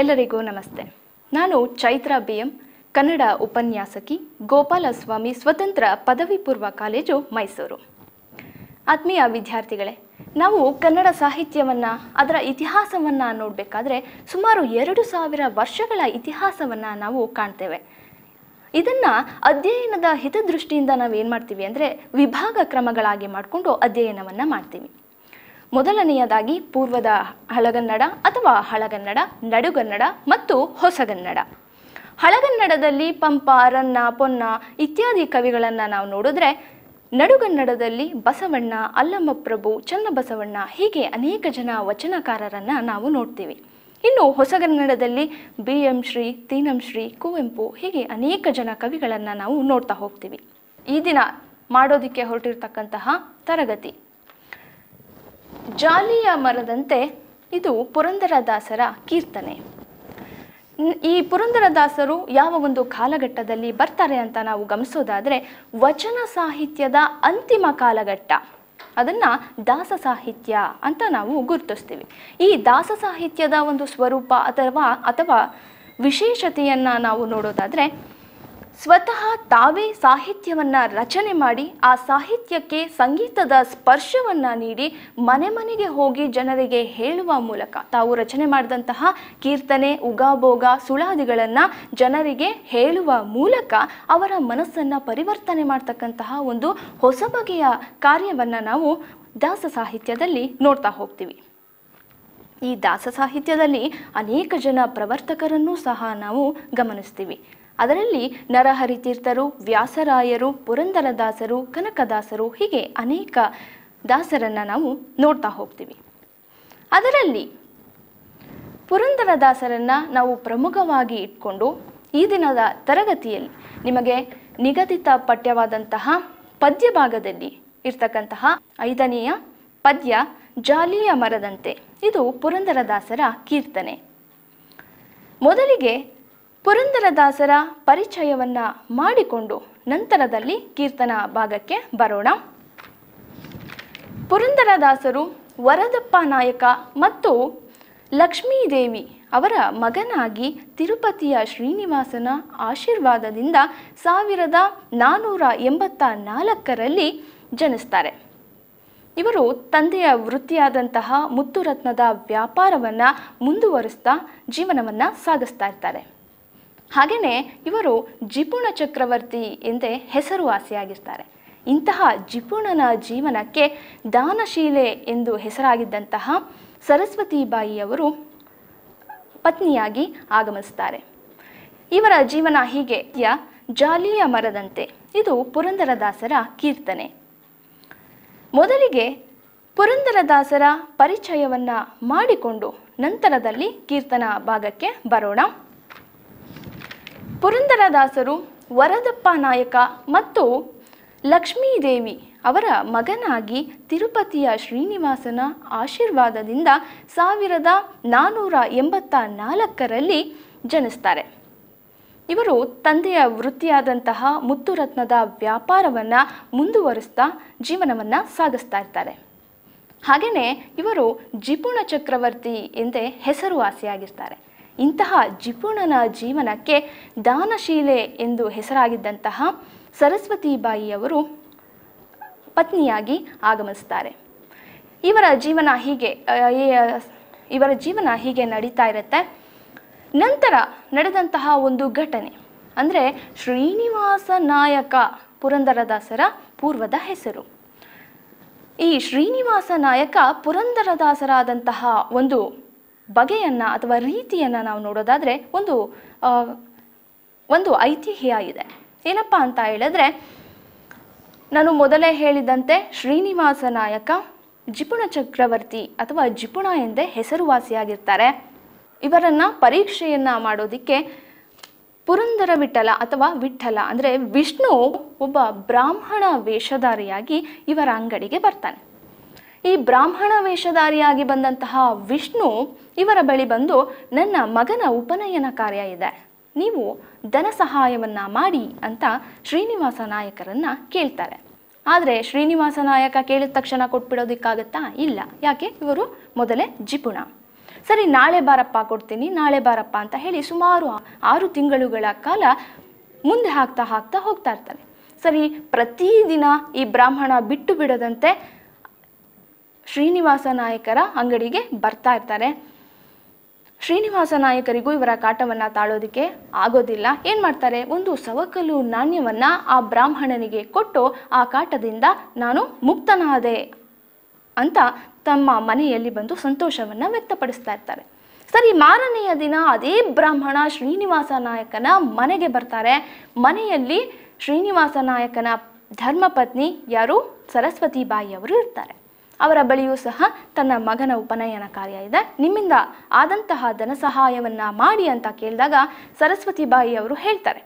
ಎಲ್ಲರಿಗೂ ನಮಸ್ತೆ ನಾನು ಚೈತ್ರ ಬಿ ಎಂ ಕನ್ನಡ ಉಪನ್ಯಾಸಕಿ ಗೋಪಾಲಸ್ವಾಮಿ ಸ್ವತಂತ್ರ ಪದವಿ ಪೂರ್ವ ಕಾಲೇಜು ಮೈಸೂರು ಆತ್ಮೀಯ ವಿದ್ಯಾರ್ಥಿಗಳೇ ನಾವು ಕನ್ನಡ ಸಾಹಿತ್ಯವನ್ನು ಅದರ ಇತಿಹಾಸವನ್ನು ನೋಡಬೇಕಾದ್ರೆ ಸುಮಾರು ಎರಡು ಸಾವಿರ ವರ್ಷಗಳ ಇತಿಹಾಸವನ್ನು ನಾವು ಕಾಣ್ತೇವೆ ಇದನ್ನು ಅಧ್ಯಯನದ ಹಿತದೃಷ್ಟಿಯಿಂದ ನಾವು ಏನು ಮಾಡ್ತೀವಿ ಅಂದರೆ ವಿಭಾಗ ಕ್ರಮಗಳಾಗಿ ಮಾಡಿಕೊಂಡು ಅಧ್ಯಯನವನ್ನು ಮಾಡ್ತೀವಿ ಮೊದಲನೆಯದಾಗಿ ಪೂರ್ವದ ಹಳಗನ್ನಡ ಅಥವಾ ಹಳಗನ್ನಡ ನಡುಗನ್ನಡ ಮತ್ತು ಹೊಸಗನ್ನಡ ಹಳಗನ್ನಡದಲ್ಲಿ ಪಂಪ ರನ್ನ ಪೊನ್ನ ಇತ್ಯಾದಿ ಕವಿಗಳನ್ನು ನಾವು ನೋಡಿದ್ರೆ ನಡುಗನ್ನಡದಲ್ಲಿ ಬಸವಣ್ಣ ಅಲ್ಲಮಪ್ರಭು ಚನ್ನಬಸವಣ್ಣ ಹೀಗೆ ಅನೇಕ ಜನ ವಚನಕಾರರನ್ನು ನಾವು ನೋಡ್ತೀವಿ ಇನ್ನು ಹೊಸಗನ್ನಡದಲ್ಲಿ ಬಿ ಎಂ ಶ್ರೀ ತೀನಂ ಶ್ರೀ ಕುವೆಂಪು ಹೀಗೆ ಅನೇಕ ಜನ ಕವಿಗಳನ್ನು ನಾವು ನೋಡ್ತಾ ಹೋಗ್ತೀವಿ ಈ ದಿನ ಮಾಡೋದಕ್ಕೆ ಹೊರಟಿರ್ತಕ್ಕಂತಹ ತರಗತಿ ಜಾಲಿಯ ಮರದಂತೆ ಇದು ಪುರಂದರದಾಸರ ಕೀರ್ತನೆ ಈ ಪುರಂದರದಾಸರು ಯಾವ ಒಂದು ಕಾಲಘಟ್ಟದಲ್ಲಿ ಬರ್ತಾರೆ ಅಂತ ನಾವು ಗಮನಿಸೋದಾದರೆ ವಚನ ಸಾಹಿತ್ಯದ ಅಂತಿಮ ಕಾಲಘಟ್ಟ ಅದನ್ನು ದಾಸ ಸಾಹಿತ್ಯ ಅಂತ ನಾವು ಗುರುತಿಸ್ತೀವಿ ಈ ದಾಸ ಸಾಹಿತ್ಯದ ಒಂದು ಸ್ವರೂಪ ಅಥವಾ ಅಥವಾ ವಿಶೇಷತೆಯನ್ನು ನಾವು ನೋಡೋದಾದರೆ ಸ್ವತಃ ತಾವೇ ಸಾಹಿತ್ಯವನ್ನು ರಚನೆ ಮಾಡಿ ಆ ಸಾಹಿತ್ಯಕ್ಕೆ ಸಂಗೀತದ ಸ್ಪರ್ಶವನ್ನು ನೀಡಿ ಮನೆ ಮನೆಗೆ ಹೋಗಿ ಜನರಿಗೆ ಹೇಳುವ ಮೂಲಕ ತಾವು ರಚನೆ ಮಾಡಿದಂತಹ ಕೀರ್ತನೆ ಉಗಾಭೋಗ ಸುಳಾದಿಗಳನ್ನು ಜನರಿಗೆ ಹೇಳುವ ಮೂಲಕ ಅವರ ಮನಸ್ಸನ್ನು ಪರಿವರ್ತನೆ ಮಾಡ್ತಕ್ಕಂತಹ ಒಂದು ಹೊಸ ಬಗೆಯ ಕಾರ್ಯವನ್ನು ನಾವು ದಾಸ ಸಾಹಿತ್ಯದಲ್ಲಿ ನೋಡ್ತಾ ಹೋಗ್ತೀವಿ ಈ ದಾಸ ಸಾಹಿತ್ಯದಲ್ಲಿ ಅನೇಕ ಜನ ಪ್ರವರ್ತಕರನ್ನು ಸಹ ನಾವು ಗಮನಿಸ್ತೀವಿ ಅದರಲ್ಲಿ ನರಹರಿತೀರ್ಥರು ವ್ಯಾಸರಾಯರು ಪುರಂದರದಾಸರು ಕನಕದಾಸರು ಹೀಗೆ ಅನೇಕ ದಾಸರನ್ನು ನಾವು ನೋಡ್ತಾ ಹೋಗ್ತೀವಿ ಅದರಲ್ಲಿ ಪುರಂದರದಾಸರನ್ನು ನಾವು ಪ್ರಮುಖವಾಗಿ ಇಟ್ಕೊಂಡು ಈ ದಿನದ ತರಗತಿಯಲ್ಲಿ ನಿಮಗೆ ನಿಗದಿತ ಪಠ್ಯವಾದಂತಹ ಪದ್ಯ ಭಾಗದಲ್ಲಿ ಇರ್ತಕ್ಕಂತಹ ಐದನೆಯ ಪದ್ಯ ಜಾಲಿಯ ಮರದಂತೆ ಇದು ಪುರಂದರದಾಸರ ಕೀರ್ತನೆ ಮೊದಲಿಗೆ ಪುರಂದರದಾಸರ ಪರಿಚಯವನ್ನು ಮಾಡಿಕೊಂಡು ನಂತರದಲ್ಲಿ ಕೀರ್ತನ ಭಾಗಕ್ಕೆ ಬರೋಣ ಪುರಂದರದಾಸರು ವರದಪ್ಪ ನಾಯಕ ಮತ್ತು ಲಕ್ಷ್ಮೀದೇವಿ ಅವರ ಮಗನಾಗಿ ತಿರುಪತಿಯ ಶ್ರೀನಿವಾಸನ ಆಶೀರ್ವಾದದಿಂದ ಸಾವಿರದ ನಾನ್ನೂರ ಎಂಬತ್ತ ನಾಲ್ಕರಲ್ಲಿ ಜನಿಸ್ತಾರೆ ಇವರು ತಂದೆಯ ವೃತ್ತಿಯಾದಂತಹ ಮುತ್ತುರತ್ನದ ವ್ಯಾಪಾರವನ್ನು ಮುಂದುವರಿಸ್ತಾ ಜೀವನವನ್ನು ಸಾಗಿಸ್ತಾ ಇರ್ತಾರೆ ಹಾಗೆಯೇ ಇವರು ಜಿಪುಣ ಚಕ್ರವರ್ತಿ ಎಂದೇ ಹೆಸರುವಾಸಿಯಾಗಿರ್ತಾರೆ ಇಂತಹ ಜಿಪುಣನ ಜೀವನಕ್ಕೆ ದಾನಶೀಲೆ ಎಂದು ಹೆಸರಾಗಿದ್ದಂತಹ ಬಾಯಿಯವರು ಪತ್ನಿಯಾಗಿ ಆಗಮಿಸ್ತಾರೆ ಇವರ ಜೀವನ ಹೀಗೆ ಯ ಜಾಲಿಯ ಮರದಂತೆ ಇದು ಪುರಂದರದಾಸರ ಕೀರ್ತನೆ ಮೊದಲಿಗೆ ಪುರಂದರದಾಸರ ಪರಿಚಯವನ್ನು ಮಾಡಿಕೊಂಡು ನಂತರದಲ್ಲಿ ಕೀರ್ತನ ಭಾಗಕ್ಕೆ ಬರೋಣ ಪುರಂದರದಾಸರು ವರದಪ್ಪ ನಾಯಕ ಮತ್ತು ಲಕ್ಷ್ಮೀದೇವಿ ಅವರ ಮಗನಾಗಿ ತಿರುಪತಿಯ ಶ್ರೀನಿವಾಸನ ಆಶೀರ್ವಾದದಿಂದ ಸಾವಿರದ ನಾನ್ನೂರ ಎಂಬತ್ತ ನಾಲ್ಕರಲ್ಲಿ ಜನಿಸ್ತಾರೆ ಇವರು ತಂದೆಯ ವೃತ್ತಿಯಾದಂತಹ ಮುತ್ತುರತ್ನದ ವ್ಯಾಪಾರವನ್ನು ಮುಂದುವರಿಸ್ತಾ ಜೀವನವನ್ನು ಸಾಗಿಸ್ತಾ ಇರ್ತಾರೆ ಹಾಗೆಯೇ ಇವರು ಜಿಪುಣ ಚಕ್ರವರ್ತಿ ಎಂದೇ ಹೆಸರುವಾಸಿಯಾಗಿರ್ತಾರೆ ಇಂತಹ ಜಿಪುಣನ ಜೀವನಕ್ಕೆ ದಾನಶೀಲೆ ಎಂದು ಹೆಸರಾಗಿದ್ದಂತಹ ಸರಸ್ವತಿ ಬಾಯಿಯವರು ಪತ್ನಿಯಾಗಿ ಆಗಮಿಸ್ತಾರೆ ಇವರ ಜೀವನ ಹೀಗೆ ಇವರ ಜೀವನ ಹೀಗೆ ನಡೀತಾ ಇರುತ್ತೆ ನಂತರ ನಡೆದಂತಹ ಒಂದು ಘಟನೆ ಅಂದರೆ ಶ್ರೀನಿವಾಸ ನಾಯಕ ಪುರಂದರದಾಸರ ಪೂರ್ವದ ಹೆಸರು ಈ ಶ್ರೀನಿವಾಸ ನಾಯಕ ಪುರಂದರದಾಸರಾದಂತಹ ಒಂದು ಬಗೆಯನ್ನು ಅಥವಾ ರೀತಿಯನ್ನು ನಾವು ನೋಡೋದಾದರೆ ಒಂದು ಒಂದು ಐತಿಹ್ಯ ಇದೆ ಏನಪ್ಪ ಅಂತ ಹೇಳಿದ್ರೆ ನಾನು ಮೊದಲೇ ಹೇಳಿದಂತೆ ಶ್ರೀನಿವಾಸ ನಾಯಕ ಜಿಪುಣ ಚಕ್ರವರ್ತಿ ಅಥವಾ ಜಿಪುಣ ಎಂದೇ ಹೆಸರುವಾಸಿಯಾಗಿರ್ತಾರೆ ಇವರನ್ನು ಪರೀಕ್ಷೆಯನ್ನು ಮಾಡೋದಕ್ಕೆ ಪುರಂದರ ವಿಠಲ ಅಥವಾ ವಿಠಲ ಅಂದರೆ ವಿಷ್ಣು ಒಬ್ಬ ಬ್ರಾಹ್ಮಣ ವೇಷಧಾರಿಯಾಗಿ ಇವರ ಅಂಗಡಿಗೆ ಬರ್ತಾನೆ ಈ ಬ್ರಾಹ್ಮಣ ವೇಷಧಾರಿಯಾಗಿ ಬಂದಂತಹ ವಿಷ್ಣು ಇವರ ಬಳಿ ಬಂದು ನನ್ನ ಮಗನ ಉಪನಯನ ಕಾರ್ಯ ಇದೆ ನೀವು ಧನ ಸಹಾಯವನ್ನು ಮಾಡಿ ಅಂತ ಶ್ರೀನಿವಾಸ ನಾಯಕರನ್ನು ಕೇಳ್ತಾರೆ ಆದರೆ ಶ್ರೀನಿವಾಸ ನಾಯಕ ಕೇಳಿದ ತಕ್ಷಣ ಕೊಟ್ಬಿಡೋದಿಕ್ಕಾಗುತ್ತಾ ಇಲ್ಲ ಯಾಕೆ ಇವರು ಮೊದಲೇ ಜಿಪುಣ ಸರಿ ನಾಳೆ ಬಾರಪ್ಪ ಕೊಡ್ತೀನಿ ನಾಳೆ ಬಾರಪ್ಪ ಅಂತ ಹೇಳಿ ಸುಮಾರು ಆರು ತಿಂಗಳುಗಳ ಕಾಲ ಮುಂದೆ ಹಾಕ್ತಾ ಹಾಕ್ತಾ ಹೋಗ್ತಾ ಇರ್ತಾರೆ ಸರಿ ಪ್ರತಿದಿನ ಈ ಬ್ರಾಹ್ಮಣ ಬಿಟ್ಟು ಬಿಡದಂತೆ ಶ್ರೀನಿವಾಸ ನಾಯಕರ ಅಂಗಡಿಗೆ ಬರ್ತಾ ಇರ್ತಾರೆ ಶ್ರೀನಿವಾಸ ನಾಯಕರಿಗೂ ಇವರ ಕಾಟವನ್ನು ತಾಳೋದಿಕ್ಕೆ ಆಗೋದಿಲ್ಲ ಏನು ಮಾಡ್ತಾರೆ ಒಂದು ಸವಕಲು ನಾಣ್ಯವನ್ನು ಆ ಬ್ರಾಹ್ಮಣನಿಗೆ ಕೊಟ್ಟು ಆ ಕಾಟದಿಂದ ನಾನು ಮುಕ್ತನಾದೆ ಅಂತ ತಮ್ಮ ಮನೆಯಲ್ಲಿ ಬಂದು ಸಂತೋಷವನ್ನು ವ್ಯಕ್ತಪಡಿಸ್ತಾ ಇರ್ತಾರೆ ಸರಿ ಮಾರನೆಯ ದಿನ ಅದೇ ಬ್ರಾಹ್ಮಣ ಶ್ರೀನಿವಾಸ ನಾಯಕನ ಮನೆಗೆ ಬರ್ತಾರೆ ಮನೆಯಲ್ಲಿ ಶ್ರೀನಿವಾಸ ನಾಯಕನ ಧರ್ಮಪತ್ನಿ ಯಾರು ಸರಸ್ವತಿ ಬಾಯಿಯವರು ಇರ್ತಾರೆ ಅವರ ಬಳಿಯೂ ಸಹ ತನ್ನ ಮಗನ ಉಪನಯನ ಕಾರ್ಯ ಇದೆ ನಿಮ್ಮಿಂದ ಆದಂತಹ ಧನ ಸಹಾಯವನ್ನು ಮಾಡಿ ಅಂತ ಕೇಳಿದಾಗ ಸರಸ್ವತಿ ಬಾಯಿ ಅವರು ಹೇಳ್ತಾರೆ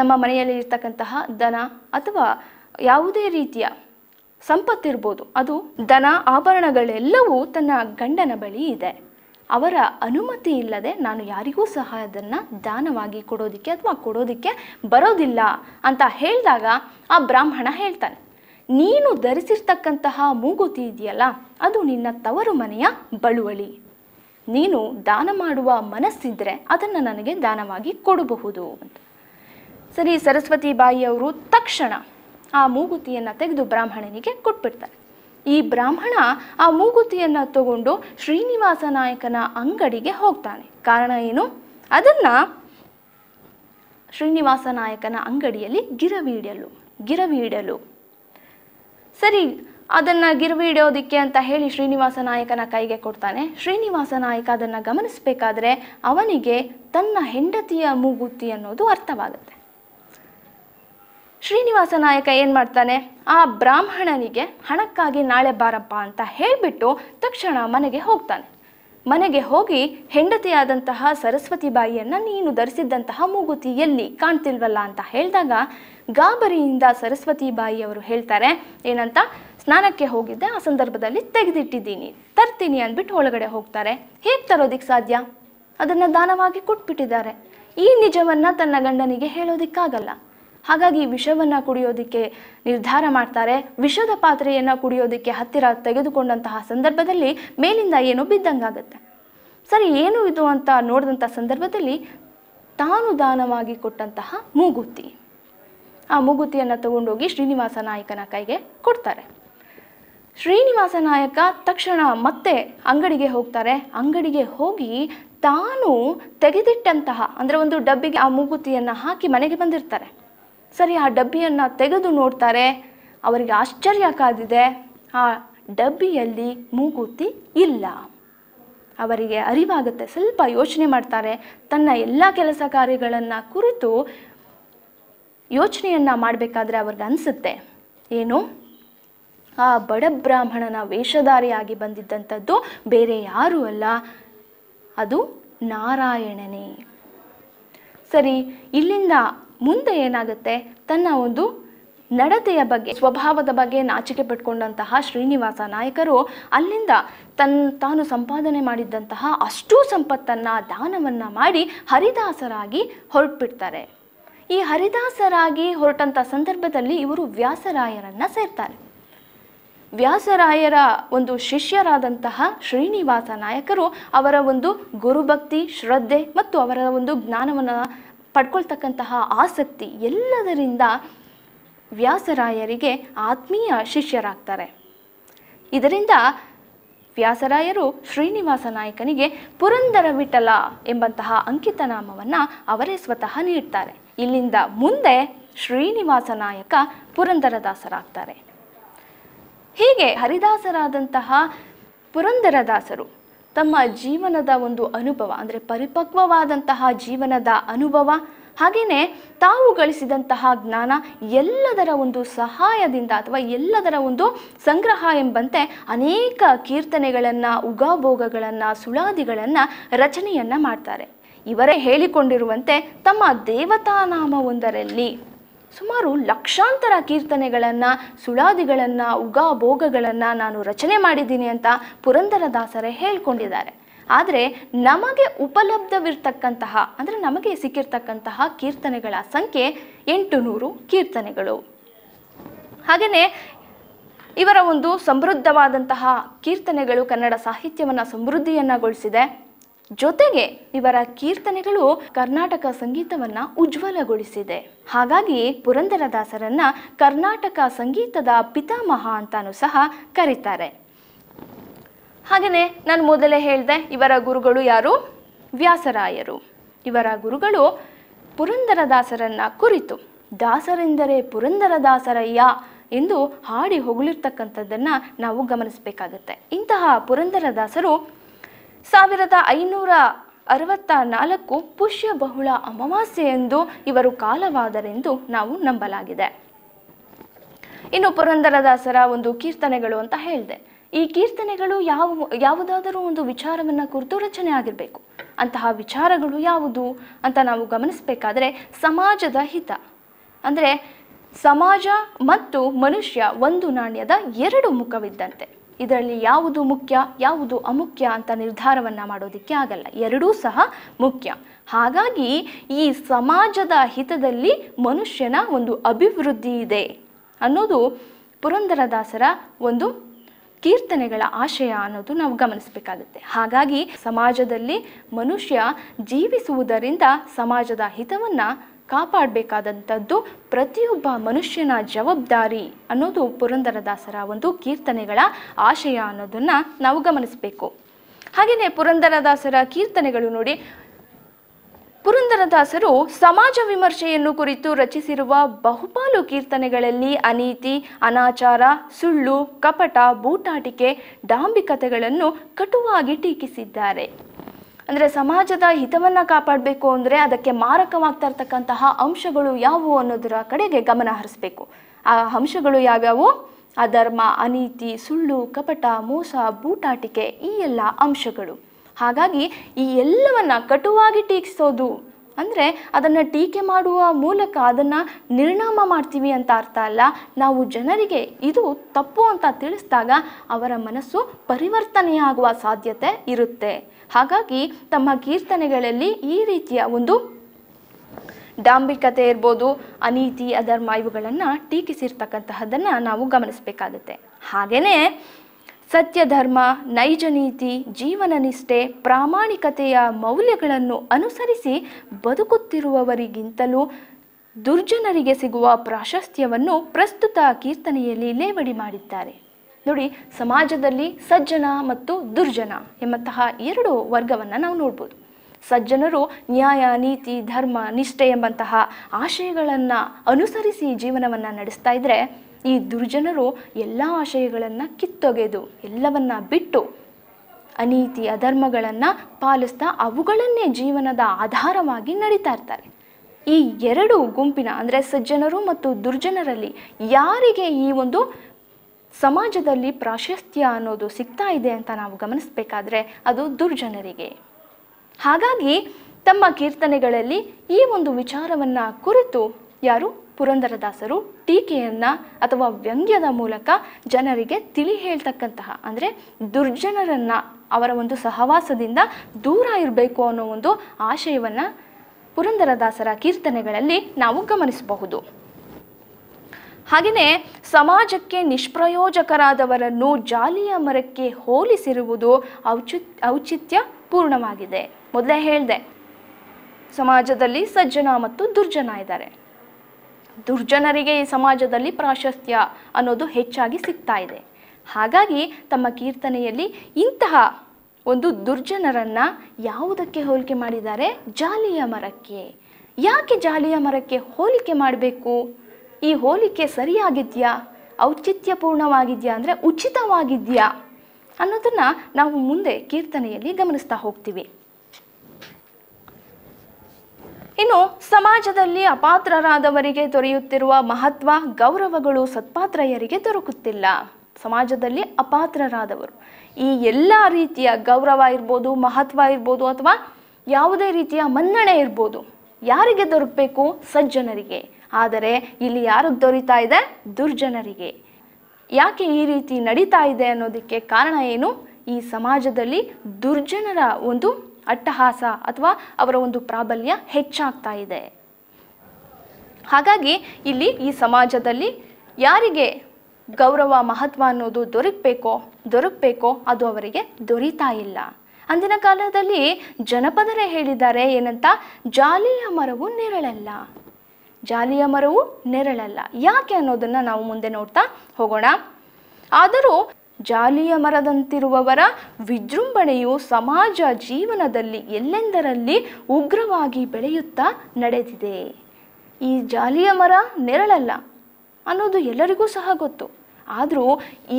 ನಮ್ಮ ಮನೆಯಲ್ಲಿ ಇರ್ತಕ್ಕಂತಹ ದನ ಅಥವಾ ಯಾವುದೇ ರೀತಿಯ ಸಂಪತ್ತಿರ್ಬೋದು ಅದು ದನ ಆಭರಣಗಳೆಲ್ಲವೂ ತನ್ನ ಗಂಡನ ಬಳಿ ಇದೆ ಅವರ ಅನುಮತಿ ಇಲ್ಲದೆ ನಾನು ಯಾರಿಗೂ ಸಹ ಅದನ್ನು ದಾನವಾಗಿ ಕೊಡೋದಕ್ಕೆ ಅಥವಾ ಕೊಡೋದಕ್ಕೆ ಬರೋದಿಲ್ಲ ಅಂತ ಹೇಳಿದಾಗ ಆ ಬ್ರಾಹ್ಮಣ ಹೇಳ್ತಾನೆ ನೀನು ಧರಿಸಿರ್ತಕ್ಕಂತಹ ಮೂಗುತಿ ಇದೆಯಲ್ಲ ಅದು ನಿನ್ನ ತವರು ಮನೆಯ ಬಳುವಳಿ ನೀನು ದಾನ ಮಾಡುವ ಮನಸ್ಸಿದ್ರೆ ಅದನ್ನು ನನಗೆ ದಾನವಾಗಿ ಕೊಡಬಹುದು ಅಂತ ಸರಿ ಸರಸ್ವತಿ ಬಾಯಿಯವರು ತಕ್ಷಣ ಆ ಮೂಗುತಿಯನ್ನು ತೆಗೆದು ಬ್ರಾಹ್ಮಣನಿಗೆ ಕೊಟ್ಬಿಡ್ತಾರೆ ಈ ಬ್ರಾಹ್ಮಣ ಆ ಮೂಗುತಿಯನ್ನು ತಗೊಂಡು ಶ್ರೀನಿವಾಸ ನಾಯಕನ ಅಂಗಡಿಗೆ ಹೋಗ್ತಾನೆ ಕಾರಣ ಏನು ಅದನ್ನು ಶ್ರೀನಿವಾಸ ನಾಯಕನ ಅಂಗಡಿಯಲ್ಲಿ ಗಿರವಿಡಲು ಗಿರವಿಡಲು ಸರಿ ಅದನ್ನು ಗಿರ್ವಿ ಅಂತ ಹೇಳಿ ಶ್ರೀನಿವಾಸ ನಾಯಕನ ಕೈಗೆ ಕೊಡ್ತಾನೆ ಶ್ರೀನಿವಾಸ ನಾಯಕ ಅದನ್ನು ಗಮನಿಸಬೇಕಾದ್ರೆ ಅವನಿಗೆ ತನ್ನ ಹೆಂಡತಿಯ ಮೂಗುತಿ ಅನ್ನೋದು ಅರ್ಥವಾಗುತ್ತೆ ಶ್ರೀನಿವಾಸ ನಾಯಕ ಏನು ಮಾಡ್ತಾನೆ ಆ ಬ್ರಾಹ್ಮಣನಿಗೆ ಹಣಕ್ಕಾಗಿ ನಾಳೆ ಬಾರಪ್ಪ ಅಂತ ಹೇಳಿಬಿಟ್ಟು ತಕ್ಷಣ ಮನೆಗೆ ಹೋಗ್ತಾನೆ ಮನೆಗೆ ಹೋಗಿ ಹೆಂಡತಿಯಾದಂತಹ ಸರಸ್ವತಿ ಬಾಯಿಯನ್ನು ನೀನು ಧರಿಸಿದ್ದಂತಹ ಮೂಗುತಿ ಎಲ್ಲಿ ಕಾಣ್ತಿಲ್ವಲ್ಲ ಅಂತ ಹೇಳಿದಾಗ ಗಾಬರಿಯಿಂದ ಸರಸ್ವತಿ ಬಾಯಿಯವರು ಹೇಳ್ತಾರೆ ಏನಂತ ಸ್ನಾನಕ್ಕೆ ಹೋಗಿದ್ದೆ ಆ ಸಂದರ್ಭದಲ್ಲಿ ತೆಗೆದಿಟ್ಟಿದ್ದೀನಿ ತರ್ತೀನಿ ಅಂದ್ಬಿಟ್ಟು ಒಳಗಡೆ ಹೋಗ್ತಾರೆ ಹೇಗೆ ತರೋದಿಕ್ಕೆ ಸಾಧ್ಯ ಅದನ್ನು ದಾನವಾಗಿ ಕೊಟ್ಬಿಟ್ಟಿದ್ದಾರೆ ಈ ನಿಜವನ್ನು ತನ್ನ ಗಂಡನಿಗೆ ಹೇಳೋದಿಕ್ಕಾಗಲ್ಲ ಹಾಗಾಗಿ ವಿಷವನ್ನು ಕುಡಿಯೋದಕ್ಕೆ ನಿರ್ಧಾರ ಮಾಡ್ತಾರೆ ವಿಷದ ಪಾತ್ರೆಯನ್ನು ಕುಡಿಯೋದಕ್ಕೆ ಹತ್ತಿರ ತೆಗೆದುಕೊಂಡಂತಹ ಸಂದರ್ಭದಲ್ಲಿ ಮೇಲಿಂದ ಏನು ಬಿದ್ದಂಗಾಗುತ್ತೆ ಸರಿ ಏನು ಇದು ಅಂತ ನೋಡಿದಂಥ ಸಂದರ್ಭದಲ್ಲಿ ತಾನು ದಾನವಾಗಿ ಕೊಟ್ಟಂತಹ ಮೂಗುತಿ ಆ ಮೂಗುತಿಯನ್ನು ತಗೊಂಡೋಗಿ ಶ್ರೀನಿವಾಸ ನಾಯಕನ ಕೈಗೆ ಕೊಡ್ತಾರೆ ಶ್ರೀನಿವಾಸ ನಾಯಕ ತಕ್ಷಣ ಮತ್ತೆ ಅಂಗಡಿಗೆ ಹೋಗ್ತಾರೆ ಅಂಗಡಿಗೆ ಹೋಗಿ ತಾನು ತೆಗೆದಿಟ್ಟಂತಹ ಅಂದರೆ ಒಂದು ಡಬ್ಬಿಗೆ ಆ ಮೂಗುತಿಯನ್ನು ಹಾಕಿ ಮನೆಗೆ ಬಂದಿರ್ತಾರೆ ಸರಿ ಆ ಡಬ್ಬಿಯನ್ನು ತೆಗೆದು ನೋಡ್ತಾರೆ ಅವರಿಗೆ ಆಶ್ಚರ್ಯ ಕಾದಿದೆ ಆ ಡಬ್ಬಿಯಲ್ಲಿ ಮೂಗುತಿ ಇಲ್ಲ ಅವರಿಗೆ ಅರಿವಾಗುತ್ತೆ ಸ್ವಲ್ಪ ಯೋಚನೆ ಮಾಡ್ತಾರೆ ತನ್ನ ಎಲ್ಲ ಕೆಲಸ ಕಾರ್ಯಗಳನ್ನು ಕುರಿತು ಯೋಚನೆಯನ್ನು ಮಾಡಬೇಕಾದ್ರೆ ಅವ್ರಿಗೆ ಅನಿಸುತ್ತೆ ಏನು ಆ ಬಡ ಬ್ರಾಹ್ಮಣನ ವೇಷಧಾರಿಯಾಗಿ ಬಂದಿದ್ದಂಥದ್ದು ಬೇರೆ ಯಾರೂ ಅಲ್ಲ ಅದು ನಾರಾಯಣನೇ ಸರಿ ಇಲ್ಲಿಂದ ಮುಂದೆ ಏನಾಗುತ್ತೆ ತನ್ನ ಒಂದು ನಡತೆಯ ಬಗ್ಗೆ ಸ್ವಭಾವದ ಬಗ್ಗೆ ನಾಚಿಕೆ ಪಟ್ಕೊಂಡಂತಹ ಶ್ರೀನಿವಾಸ ನಾಯಕರು ಅಲ್ಲಿಂದ ತನ್ ತಾನು ಸಂಪಾದನೆ ಮಾಡಿದ್ದಂತಹ ಅಷ್ಟೂ ಸಂಪತ್ತನ್ನು ದಾನವನ್ನು ಮಾಡಿ ಹರಿದಾಸರಾಗಿ ಹೊರಟ್ಬಿಡ್ತಾರೆ ಈ ಹರಿದಾಸರಾಗಿ ಹೊರಟಂಥ ಸಂದರ್ಭದಲ್ಲಿ ಇವರು ವ್ಯಾಸರಾಯರನ್ನು ಸೇರ್ತಾರೆ ವ್ಯಾಸರಾಯರ ಒಂದು ಶಿಷ್ಯರಾದಂತಹ ಶ್ರೀನಿವಾಸ ನಾಯಕರು ಅವರ ಒಂದು ಗುರುಭಕ್ತಿ ಶ್ರದ್ಧೆ ಮತ್ತು ಅವರ ಒಂದು ಜ್ಞಾನವನ್ನು ಪಡ್ಕೊಳ್ತಕ್ಕಂತಹ ಆಸಕ್ತಿ ಎಲ್ಲದರಿಂದ ವ್ಯಾಸರಾಯರಿಗೆ ಆತ್ಮೀಯ ಶಿಷ್ಯರಾಗ್ತಾರೆ ಇದರಿಂದ ವ್ಯಾಸರಾಯರು ಶ್ರೀನಿವಾಸ ನಾಯಕನಿಗೆ ಪುರಂದರ ವಿಠಲ ಎಂಬಂತಹ ಅಂಕಿತನಾಮವನ್ನು ಅವರೇ ಸ್ವತಃ ನೀಡ್ತಾರೆ ಇಲ್ಲಿಂದ ಮುಂದೆ ಶ್ರೀನಿವಾಸ ನಾಯಕ ಪುರಂದರದಾಸರಾಗ್ತಾರೆ ಹೀಗೆ ಹರಿದಾಸರಾದಂತಹ ಪುರಂದರದಾಸರು ತಮ್ಮ ಜೀವನದ ಒಂದು ಅನುಭವ ಅಂದರೆ ಪರಿಪಕ್ವವಾದಂತಹ ಜೀವನದ ಅನುಭವ ಹಾಗೆಯೇ ತಾವು ಗಳಿಸಿದಂತಹ ಜ್ಞಾನ ಎಲ್ಲದರ ಒಂದು ಸಹಾಯದಿಂದ ಅಥವಾ ಎಲ್ಲದರ ಒಂದು ಸಂಗ್ರಹ ಎಂಬಂತೆ ಅನೇಕ ಕೀರ್ತನೆಗಳನ್ನು ಉಗಾಭೋಗಗಳನ್ನು ಸುಳಾದಿಗಳನ್ನು ರಚನೆಯನ್ನು ಮಾಡ್ತಾರೆ ಇವರೇ ಹೇಳಿಕೊಂಡಿರುವಂತೆ ತಮ್ಮ ದೇವತಾನಾಮವೊಂದರಲ್ಲಿ ಸುಮಾರು ಲಕ್ಷಾಂತರ ಕೀರ್ತನೆಗಳನ್ನು ಸುಳಾದಿಗಳನ್ನು ಉಗಾಭೋಗಗಳನ್ನು ನಾನು ರಚನೆ ಮಾಡಿದ್ದೀನಿ ಅಂತ ಪುರಂದರದಾಸರೇ ಹೇಳ್ಕೊಂಡಿದ್ದಾರೆ ಆದರೆ ನಮಗೆ ಉಪಲಬ್ಧವಿರ್ತಕ್ಕಂತಹ ಅಂದರೆ ನಮಗೆ ಸಿಕ್ಕಿರ್ತಕ್ಕಂತಹ ಕೀರ್ತನೆಗಳ ಸಂಖ್ಯೆ ಎಂಟು ನೂರು ಕೀರ್ತನೆಗಳು ಹಾಗೆಯೇ ಇವರ ಒಂದು ಸಮೃದ್ಧವಾದಂತಹ ಕೀರ್ತನೆಗಳು ಕನ್ನಡ ಸಾಹಿತ್ಯವನ್ನು ಸಮೃದ್ಧಿಯನ್ನಗೊಳಿಸಿದೆ ಜೊತೆಗೆ ಇವರ ಕೀರ್ತನೆಗಳು ಕರ್ನಾಟಕ ಸಂಗೀತವನ್ನ ಉಜ್ವಲಗೊಳಿಸಿದೆ ಹಾಗಾಗಿ ಪುರಂದರದಾಸರನ್ನ ಕರ್ನಾಟಕ ಸಂಗೀತದ ಪಿತಾಮಹ ಅಂತಾನು ಸಹ ಕರೀತಾರೆ ಹಾಗೆಯೇ ನಾನು ಮೊದಲೇ ಹೇಳಿದೆ ಇವರ ಗುರುಗಳು ಯಾರು ವ್ಯಾಸರಾಯರು ಇವರ ಗುರುಗಳು ಪುರಂದರದಾಸರನ್ನ ಕುರಿತು ದಾಸರೆಂದರೆ ಪುರಂದರದಾಸರಯ್ಯ ಎಂದು ಹಾಡಿ ಹೊಗಳಿರ್ತಕ್ಕಂಥದ್ದನ್ನು ನಾವು ಗಮನಿಸಬೇಕಾಗತ್ತೆ ಇಂತಹ ಪುರಂದರದಾಸರು ಸಾವಿರದ ಐನೂರ ಅರವತ್ತ ನಾಲ್ಕು ಪುಷ್ಯ ಬಹುಳ ಎಂದು ಇವರು ಕಾಲವಾದರೆಂದು ನಾವು ನಂಬಲಾಗಿದೆ ಇನ್ನು ಪುರಂದರದಾಸರ ಒಂದು ಕೀರ್ತನೆಗಳು ಅಂತ ಹೇಳಿದೆ ಈ ಕೀರ್ತನೆಗಳು ಯಾವ ಯಾವುದಾದರೂ ಒಂದು ವಿಚಾರವನ್ನು ಕುರಿತು ರಚನೆ ಆಗಿರಬೇಕು ಅಂತಹ ವಿಚಾರಗಳು ಯಾವುದು ಅಂತ ನಾವು ಗಮನಿಸಬೇಕಾದರೆ ಸಮಾಜದ ಹಿತ ಅಂದರೆ ಸಮಾಜ ಮತ್ತು ಮನುಷ್ಯ ಒಂದು ನಾಣ್ಯದ ಎರಡು ಮುಖವಿದ್ದಂತೆ ಇದರಲ್ಲಿ ಯಾವುದು ಮುಖ್ಯ ಯಾವುದು ಅಮುಖ್ಯ ಅಂತ ನಿರ್ಧಾರವನ್ನು ಮಾಡೋದಕ್ಕೆ ಆಗಲ್ಲ ಎರಡೂ ಸಹ ಮುಖ್ಯ ಹಾಗಾಗಿ ಈ ಸಮಾಜದ ಹಿತದಲ್ಲಿ ಮನುಷ್ಯನ ಒಂದು ಅಭಿವೃದ್ಧಿ ಇದೆ ಅನ್ನೋದು ಪುರಂದರದಾಸರ ಒಂದು ಕೀರ್ತನೆಗಳ ಆಶಯ ಅನ್ನೋದು ನಾವು ಗಮನಿಸಬೇಕಾಗುತ್ತೆ ಹಾಗಾಗಿ ಸಮಾಜದಲ್ಲಿ ಮನುಷ್ಯ ಜೀವಿಸುವುದರಿಂದ ಸಮಾಜದ ಹಿತವನ್ನು ಕಾಪಾಡಬೇಕಾದಂಥದ್ದು ಪ್ರತಿಯೊಬ್ಬ ಮನುಷ್ಯನ ಜವಾಬ್ದಾರಿ ಅನ್ನೋದು ಪುರಂದರದಾಸರ ಒಂದು ಕೀರ್ತನೆಗಳ ಆಶಯ ಅನ್ನೋದನ್ನ ನಾವು ಗಮನಿಸಬೇಕು ಹಾಗೆಯೇ ಪುರಂದರದಾಸರ ಕೀರ್ತನೆಗಳು ನೋಡಿ ಪುರಂದರದಾಸರು ಸಮಾಜ ವಿಮರ್ಶೆಯನ್ನು ಕುರಿತು ರಚಿಸಿರುವ ಬಹುಪಾಲು ಕೀರ್ತನೆಗಳಲ್ಲಿ ಅನೀತಿ ಅನಾಚಾರ ಸುಳ್ಳು ಕಪಟ ಬೂಟಾಟಿಕೆ ಡಾಂಬಿಕತೆಗಳನ್ನು ಕಟುವಾಗಿ ಟೀಕಿಸಿದ್ದಾರೆ ಅಂದರೆ ಸಮಾಜದ ಹಿತವನ್ನು ಕಾಪಾಡಬೇಕು ಅಂದರೆ ಅದಕ್ಕೆ ಮಾರಕವಾಗ್ತಾ ಇರ್ತಕ್ಕಂತಹ ಅಂಶಗಳು ಯಾವುವು ಅನ್ನೋದರ ಕಡೆಗೆ ಗಮನ ಹರಿಸಬೇಕು ಆ ಅಂಶಗಳು ಯಾವ್ಯಾವು ಅಧರ್ಮ ಅನೀತಿ ಸುಳ್ಳು ಕಪಟ ಮೋಸ ಬೂಟಾಟಿಕೆ ಈ ಎಲ್ಲ ಅಂಶಗಳು ಹಾಗಾಗಿ ಈ ಎಲ್ಲವನ್ನು ಕಟುವಾಗಿ ಟೀಕಿಸೋದು ಅಂದರೆ ಅದನ್ನು ಟೀಕೆ ಮಾಡುವ ಮೂಲಕ ಅದನ್ನು ನಿರ್ಣಾಮ ಮಾಡ್ತೀವಿ ಅಂತ ಅರ್ಥ ಅಲ್ಲ ನಾವು ಜನರಿಗೆ ಇದು ತಪ್ಪು ಅಂತ ತಿಳಿಸಿದಾಗ ಅವರ ಮನಸ್ಸು ಪರಿವರ್ತನೆಯಾಗುವ ಸಾಧ್ಯತೆ ಇರುತ್ತೆ ಹಾಗಾಗಿ ತಮ್ಮ ಕೀರ್ತನೆಗಳಲ್ಲಿ ಈ ರೀತಿಯ ಒಂದು ಡಾಂಬಿಕತೆ ಇರ್ಬೋದು ಅನೀತಿ ಅಧರ್ಮ ಇವುಗಳನ್ನು ಟೀಕಿಸಿರ್ತಕ್ಕಂತಹದ್ದನ್ನು ನಾವು ಗಮನಿಸಬೇಕಾಗುತ್ತೆ ಹಾಗೆಯೇ ಸತ್ಯಧರ್ಮ ನೈಜ ನೀತಿ ಜೀವನ ನಿಷ್ಠೆ ಪ್ರಾಮಾಣಿಕತೆಯ ಮೌಲ್ಯಗಳನ್ನು ಅನುಸರಿಸಿ ಬದುಕುತ್ತಿರುವವರಿಗಿಂತಲೂ ದುರ್ಜನರಿಗೆ ಸಿಗುವ ಪ್ರಾಶಸ್ತ್ಯವನ್ನು ಪ್ರಸ್ತುತ ಕೀರ್ತನೆಯಲ್ಲಿ ಲೇವಡಿ ಮಾಡಿದ್ದಾರೆ ನೋಡಿ ಸಮಾಜದಲ್ಲಿ ಸಜ್ಜನ ಮತ್ತು ದುರ್ಜನ ಎಂಬಂತಹ ಎರಡು ವರ್ಗವನ್ನು ನಾವು ನೋಡ್ಬೋದು ಸಜ್ಜನರು ನ್ಯಾಯ ನೀತಿ ಧರ್ಮ ನಿಷ್ಠೆ ಎಂಬಂತಹ ಆಶಯಗಳನ್ನು ಅನುಸರಿಸಿ ಜೀವನವನ್ನು ನಡೆಸ್ತಾ ಇದ್ದರೆ ಈ ದುರ್ಜನರು ಎಲ್ಲ ಆಶಯಗಳನ್ನು ಕಿತ್ತೊಗೆದು ಎಲ್ಲವನ್ನ ಬಿಟ್ಟು ಅನೀತಿ ಅಧರ್ಮಗಳನ್ನು ಪಾಲಿಸ್ತಾ ಅವುಗಳನ್ನೇ ಜೀವನದ ಆಧಾರವಾಗಿ ನಡೀತಾ ಇರ್ತಾರೆ ಈ ಎರಡು ಗುಂಪಿನ ಅಂದರೆ ಸಜ್ಜನರು ಮತ್ತು ದುರ್ಜನರಲ್ಲಿ ಯಾರಿಗೆ ಈ ಒಂದು ಸಮಾಜದಲ್ಲಿ ಪ್ರಾಶಸ್ತ್ಯ ಅನ್ನೋದು ಸಿಗ್ತಾ ಇದೆ ಅಂತ ನಾವು ಗಮನಿಸಬೇಕಾದ್ರೆ ಅದು ದುರ್ಜನರಿಗೆ ಹಾಗಾಗಿ ತಮ್ಮ ಕೀರ್ತನೆಗಳಲ್ಲಿ ಈ ಒಂದು ವಿಚಾರವನ್ನು ಕುರಿತು ಯಾರು ಪುರಂದರದಾಸರು ಟೀಕೆಯನ್ನು ಅಥವಾ ವ್ಯಂಗ್ಯದ ಮೂಲಕ ಜನರಿಗೆ ತಿಳಿ ಹೇಳ್ತಕ್ಕಂತಹ ಅಂದರೆ ದುರ್ಜನರನ್ನು ಅವರ ಒಂದು ಸಹವಾಸದಿಂದ ದೂರ ಇರಬೇಕು ಅನ್ನೋ ಒಂದು ಆಶಯವನ್ನು ಪುರಂದರದಾಸರ ಕೀರ್ತನೆಗಳಲ್ಲಿ ನಾವು ಗಮನಿಸಬಹುದು ಹಾಗೆಯೇ ಸಮಾಜಕ್ಕೆ ನಿಷ್ಪ್ರಯೋಜಕರಾದವರನ್ನು ಜಾಲಿಯ ಮರಕ್ಕೆ ಹೋಲಿಸಿರುವುದು ಔಚಿತ್ಯ ಪೂರ್ಣವಾಗಿದೆ ಮೊದಲೇ ಹೇಳಿದೆ ಸಮಾಜದಲ್ಲಿ ಸಜ್ಜನ ಮತ್ತು ದುರ್ಜನ ಇದ್ದಾರೆ ದುರ್ಜನರಿಗೆ ಈ ಸಮಾಜದಲ್ಲಿ ಪ್ರಾಶಸ್ತ್ಯ ಅನ್ನೋದು ಹೆಚ್ಚಾಗಿ ಸಿಗ್ತಾ ಇದೆ ಹಾಗಾಗಿ ತಮ್ಮ ಕೀರ್ತನೆಯಲ್ಲಿ ಇಂತಹ ಒಂದು ದುರ್ಜನರನ್ನ ಯಾವುದಕ್ಕೆ ಹೋಲಿಕೆ ಮಾಡಿದ್ದಾರೆ ಜಾಲಿಯ ಮರಕ್ಕೆ ಯಾಕೆ ಜಾಲಿಯ ಮರಕ್ಕೆ ಹೋಲಿಕೆ ಮಾಡಬೇಕು ಈ ಹೋಲಿಕೆ ಸರಿಯಾಗಿದೆಯಾ ಔಚಿತ್ಯಪೂರ್ಣವಾಗಿದೆಯಾ ಅಂದರೆ ಉಚಿತವಾಗಿದೆಯಾ ಅನ್ನೋದನ್ನು ನಾವು ಮುಂದೆ ಕೀರ್ತನೆಯಲ್ಲಿ ಗಮನಿಸ್ತಾ ಹೋಗ್ತೀವಿ ಇನ್ನು ಸಮಾಜದಲ್ಲಿ ಅಪಾತ್ರರಾದವರಿಗೆ ದೊರೆಯುತ್ತಿರುವ ಮಹತ್ವ ಗೌರವಗಳು ಸತ್ಪಾತ್ರಯರಿಗೆ ದೊರಕುತ್ತಿಲ್ಲ ಸಮಾಜದಲ್ಲಿ ಅಪಾತ್ರರಾದವರು ಈ ಎಲ್ಲ ರೀತಿಯ ಗೌರವ ಇರ್ಬೋದು ಮಹತ್ವ ಇರ್ಬೋದು ಅಥವಾ ಯಾವುದೇ ರೀತಿಯ ಮನ್ನಣೆ ಇರ್ಬೋದು ಯಾರಿಗೆ ದೊರಕಬೇಕು ಸಜ್ಜನರಿಗೆ ಆದರೆ ಇಲ್ಲಿ ಯಾರಿಗೆ ದೊರೀತಾ ಇದೆ ದುರ್ಜನರಿಗೆ ಯಾಕೆ ಈ ರೀತಿ ನಡೀತಾ ಇದೆ ಅನ್ನೋದಕ್ಕೆ ಕಾರಣ ಏನು ಈ ಸಮಾಜದಲ್ಲಿ ದುರ್ಜನರ ಒಂದು ಅಟ್ಟಹಾಸ ಅಥವಾ ಅವರ ಒಂದು ಪ್ರಾಬಲ್ಯ ಹೆಚ್ಚಾಗ್ತಾ ಇದೆ ಹಾಗಾಗಿ ಇಲ್ಲಿ ಈ ಸಮಾಜದಲ್ಲಿ ಯಾರಿಗೆ ಗೌರವ ಮಹತ್ವ ಅನ್ನೋದು ದೊರಕಬೇಕೋ ದೊರಕಬೇಕೋ ಅದು ಅವರಿಗೆ ದೊರೀತಾ ಇಲ್ಲ ಅಂದಿನ ಕಾಲದಲ್ಲಿ ಜನಪದರೇ ಹೇಳಿದ್ದಾರೆ ಏನಂತ ಜಾಲಿಯ ಮರವು ನೆರಳಲ್ಲ ಜಾಲಿಯ ಮರವು ನೆರಳಲ್ಲ ಯಾಕೆ ಅನ್ನೋದನ್ನು ನಾವು ಮುಂದೆ ನೋಡ್ತಾ ಹೋಗೋಣ ಆದರೂ ಜಾಲಿಯ ಮರದಂತಿರುವವರ ವಿಜೃಂಭಣೆಯು ಸಮಾಜ ಜೀವನದಲ್ಲಿ ಎಲ್ಲೆಂದರಲ್ಲಿ ಉಗ್ರವಾಗಿ ಬೆಳೆಯುತ್ತಾ ನಡೆದಿದೆ ಈ ಜಾಲಿಯ ಮರ ನೆರಳಲ್ಲ ಅನ್ನೋದು ಎಲ್ಲರಿಗೂ ಸಹ ಗೊತ್ತು ಆದರೂ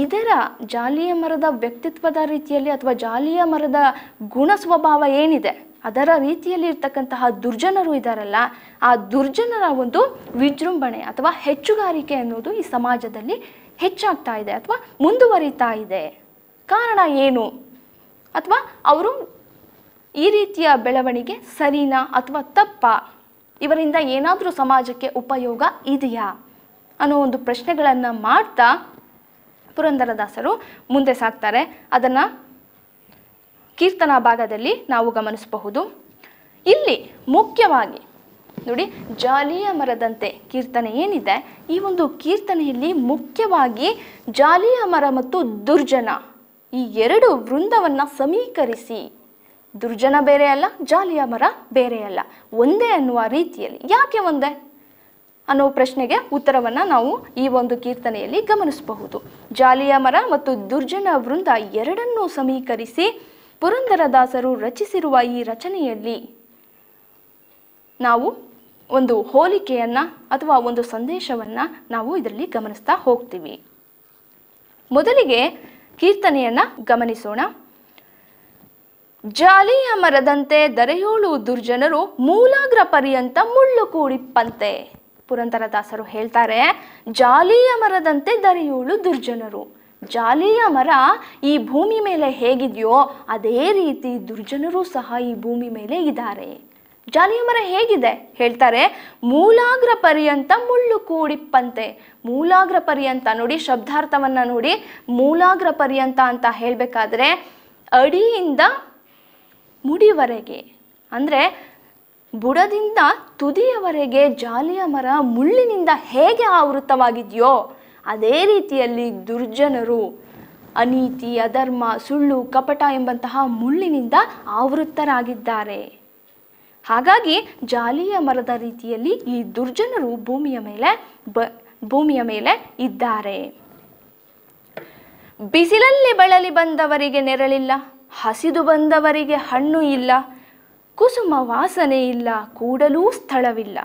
ಇದರ ಜಾಲಿಯ ಮರದ ವ್ಯಕ್ತಿತ್ವದ ರೀತಿಯಲ್ಲಿ ಅಥವಾ ಜಾಲಿಯ ಮರದ ಗುಣ ಸ್ವಭಾವ ಏನಿದೆ ಅದರ ರೀತಿಯಲ್ಲಿ ಇರ್ತಕ್ಕಂತಹ ದುರ್ಜನರು ಇದ್ದಾರಲ್ಲ ಆ ದುರ್ಜನರ ಒಂದು ವಿಜೃಂಭಣೆ ಅಥವಾ ಹೆಚ್ಚುಗಾರಿಕೆ ಅನ್ನೋದು ಈ ಸಮಾಜದಲ್ಲಿ ಹೆಚ್ಚಾಗ್ತಾ ಇದೆ ಅಥವಾ ಮುಂದುವರಿತಾ ಇದೆ ಕಾರಣ ಏನು ಅಥವಾ ಅವರು ಈ ರೀತಿಯ ಬೆಳವಣಿಗೆ ಸರಿನಾ ಅಥವಾ ತಪ್ಪ ಇವರಿಂದ ಏನಾದರೂ ಸಮಾಜಕ್ಕೆ ಉಪಯೋಗ ಇದೆಯಾ ಅನ್ನೋ ಒಂದು ಪ್ರಶ್ನೆಗಳನ್ನು ಮಾಡ್ತಾ ಪುರಂದರದಾಸರು ಮುಂದೆ ಸಾಕ್ತಾರೆ ಅದನ್ನು ಕೀರ್ತನಾ ಭಾಗದಲ್ಲಿ ನಾವು ಗಮನಿಸಬಹುದು ಇಲ್ಲಿ ಮುಖ್ಯವಾಗಿ ನೋಡಿ ಜಾಲಿಯ ಮರದಂತೆ ಕೀರ್ತನೆ ಏನಿದೆ ಈ ಒಂದು ಕೀರ್ತನೆಯಲ್ಲಿ ಮುಖ್ಯವಾಗಿ ಜಾಲಿಯ ಮರ ಮತ್ತು ದುರ್ಜನ ಈ ಎರಡು ವೃಂದವನ್ನು ಸಮೀಕರಿಸಿ ದುರ್ಜನ ಬೇರೆ ಅಲ್ಲ ಜಾಲಿಯ ಮರ ಬೇರೆ ಅಲ್ಲ ಒಂದೇ ಅನ್ನುವ ರೀತಿಯಲ್ಲಿ ಯಾಕೆ ಒಂದೇ ಅನ್ನೋ ಪ್ರಶ್ನೆಗೆ ಉತ್ತರವನ್ನು ನಾವು ಈ ಒಂದು ಕೀರ್ತನೆಯಲ್ಲಿ ಗಮನಿಸಬಹುದು ಜಾಲಿಯ ಮರ ಮತ್ತು ದುರ್ಜನ ವೃಂದ ಎರಡನ್ನೂ ಸಮೀಕರಿಸಿ ಪುರಂದರದಾಸರು ರಚಿಸಿರುವ ಈ ರಚನೆಯಲ್ಲಿ ನಾವು ಒಂದು ಹೋಲಿಕೆಯನ್ನು ಅಥವಾ ಒಂದು ಸಂದೇಶವನ್ನು ನಾವು ಇದರಲ್ಲಿ ಗಮನಿಸ್ತಾ ಹೋಗ್ತೀವಿ ಮೊದಲಿಗೆ ಕೀರ್ತನೆಯನ್ನು ಗಮನಿಸೋಣ ಜಾಲಿಯ ಮರದಂತೆ ದರೆಯೋಳು ದುರ್ಜನರು ಮೂಲಾಗ್ರ ಪರ್ಯಂತ ಮುಳ್ಳು ಕೂಡಿಪ್ಪಂತೆ ಪುರಂದರದಾಸರು ಹೇಳ್ತಾರೆ ಜಾಲಿಯ ಮರದಂತೆ ದರೆಯೋಳು ದುರ್ಜನರು ಜಾಲಿಯ ಮರ ಈ ಭೂಮಿ ಮೇಲೆ ಹೇಗಿದೆಯೋ ಅದೇ ರೀತಿ ದುರ್ಜನರು ಸಹ ಈ ಭೂಮಿ ಮೇಲೆ ಇದ್ದಾರೆ ಜಾಲಿಯ ಮರ ಹೇಗಿದೆ ಹೇಳ್ತಾರೆ ಮೂಲಾಗ್ರ ಪರ್ಯಂತ ಮುಳ್ಳು ಕೂಡಿಪ್ಪಂತೆ ಮೂಲಾಗ್ರ ಪರ್ಯಂತ ನೋಡಿ ಶಬ್ದಾರ್ಥವನ್ನ ನೋಡಿ ಮೂಲಾಗ್ರ ಪರ್ಯಂತ ಅಂತ ಹೇಳಬೇಕಾದ್ರೆ ಅಡಿಯಿಂದ ಮುಡಿವರೆಗೆ ಅಂದರೆ ಬುಡದಿಂದ ತುದಿಯವರೆಗೆ ಜಾಲಿಯ ಮರ ಮುಳ್ಳಿನಿಂದ ಹೇಗೆ ಆವೃತವಾಗಿದೆಯೋ ಅದೇ ರೀತಿಯಲ್ಲಿ ದುರ್ಜನರು ಅನೀತಿ ಅಧರ್ಮ ಸುಳ್ಳು ಕಪಟ ಎಂಬಂತಹ ಮುಳ್ಳಿನಿಂದ ಆವೃತ್ತರಾಗಿದ್ದಾರೆ ಹಾಗಾಗಿ ಜಾಲಿಯ ಮರದ ರೀತಿಯಲ್ಲಿ ಈ ದುರ್ಜನರು ಭೂಮಿಯ ಮೇಲೆ ಬ ಭೂಮಿಯ ಮೇಲೆ ಇದ್ದಾರೆ ಬಿಸಿಲಲ್ಲಿ ಬಳಲಿ ಬಂದವರಿಗೆ ನೆರಳಿಲ್ಲ ಹಸಿದು ಬಂದವರಿಗೆ ಹಣ್ಣು ಇಲ್ಲ ಕುಸುಮ ವಾಸನೆ ಇಲ್ಲ ಕೂಡಲೂ ಸ್ಥಳವಿಲ್ಲ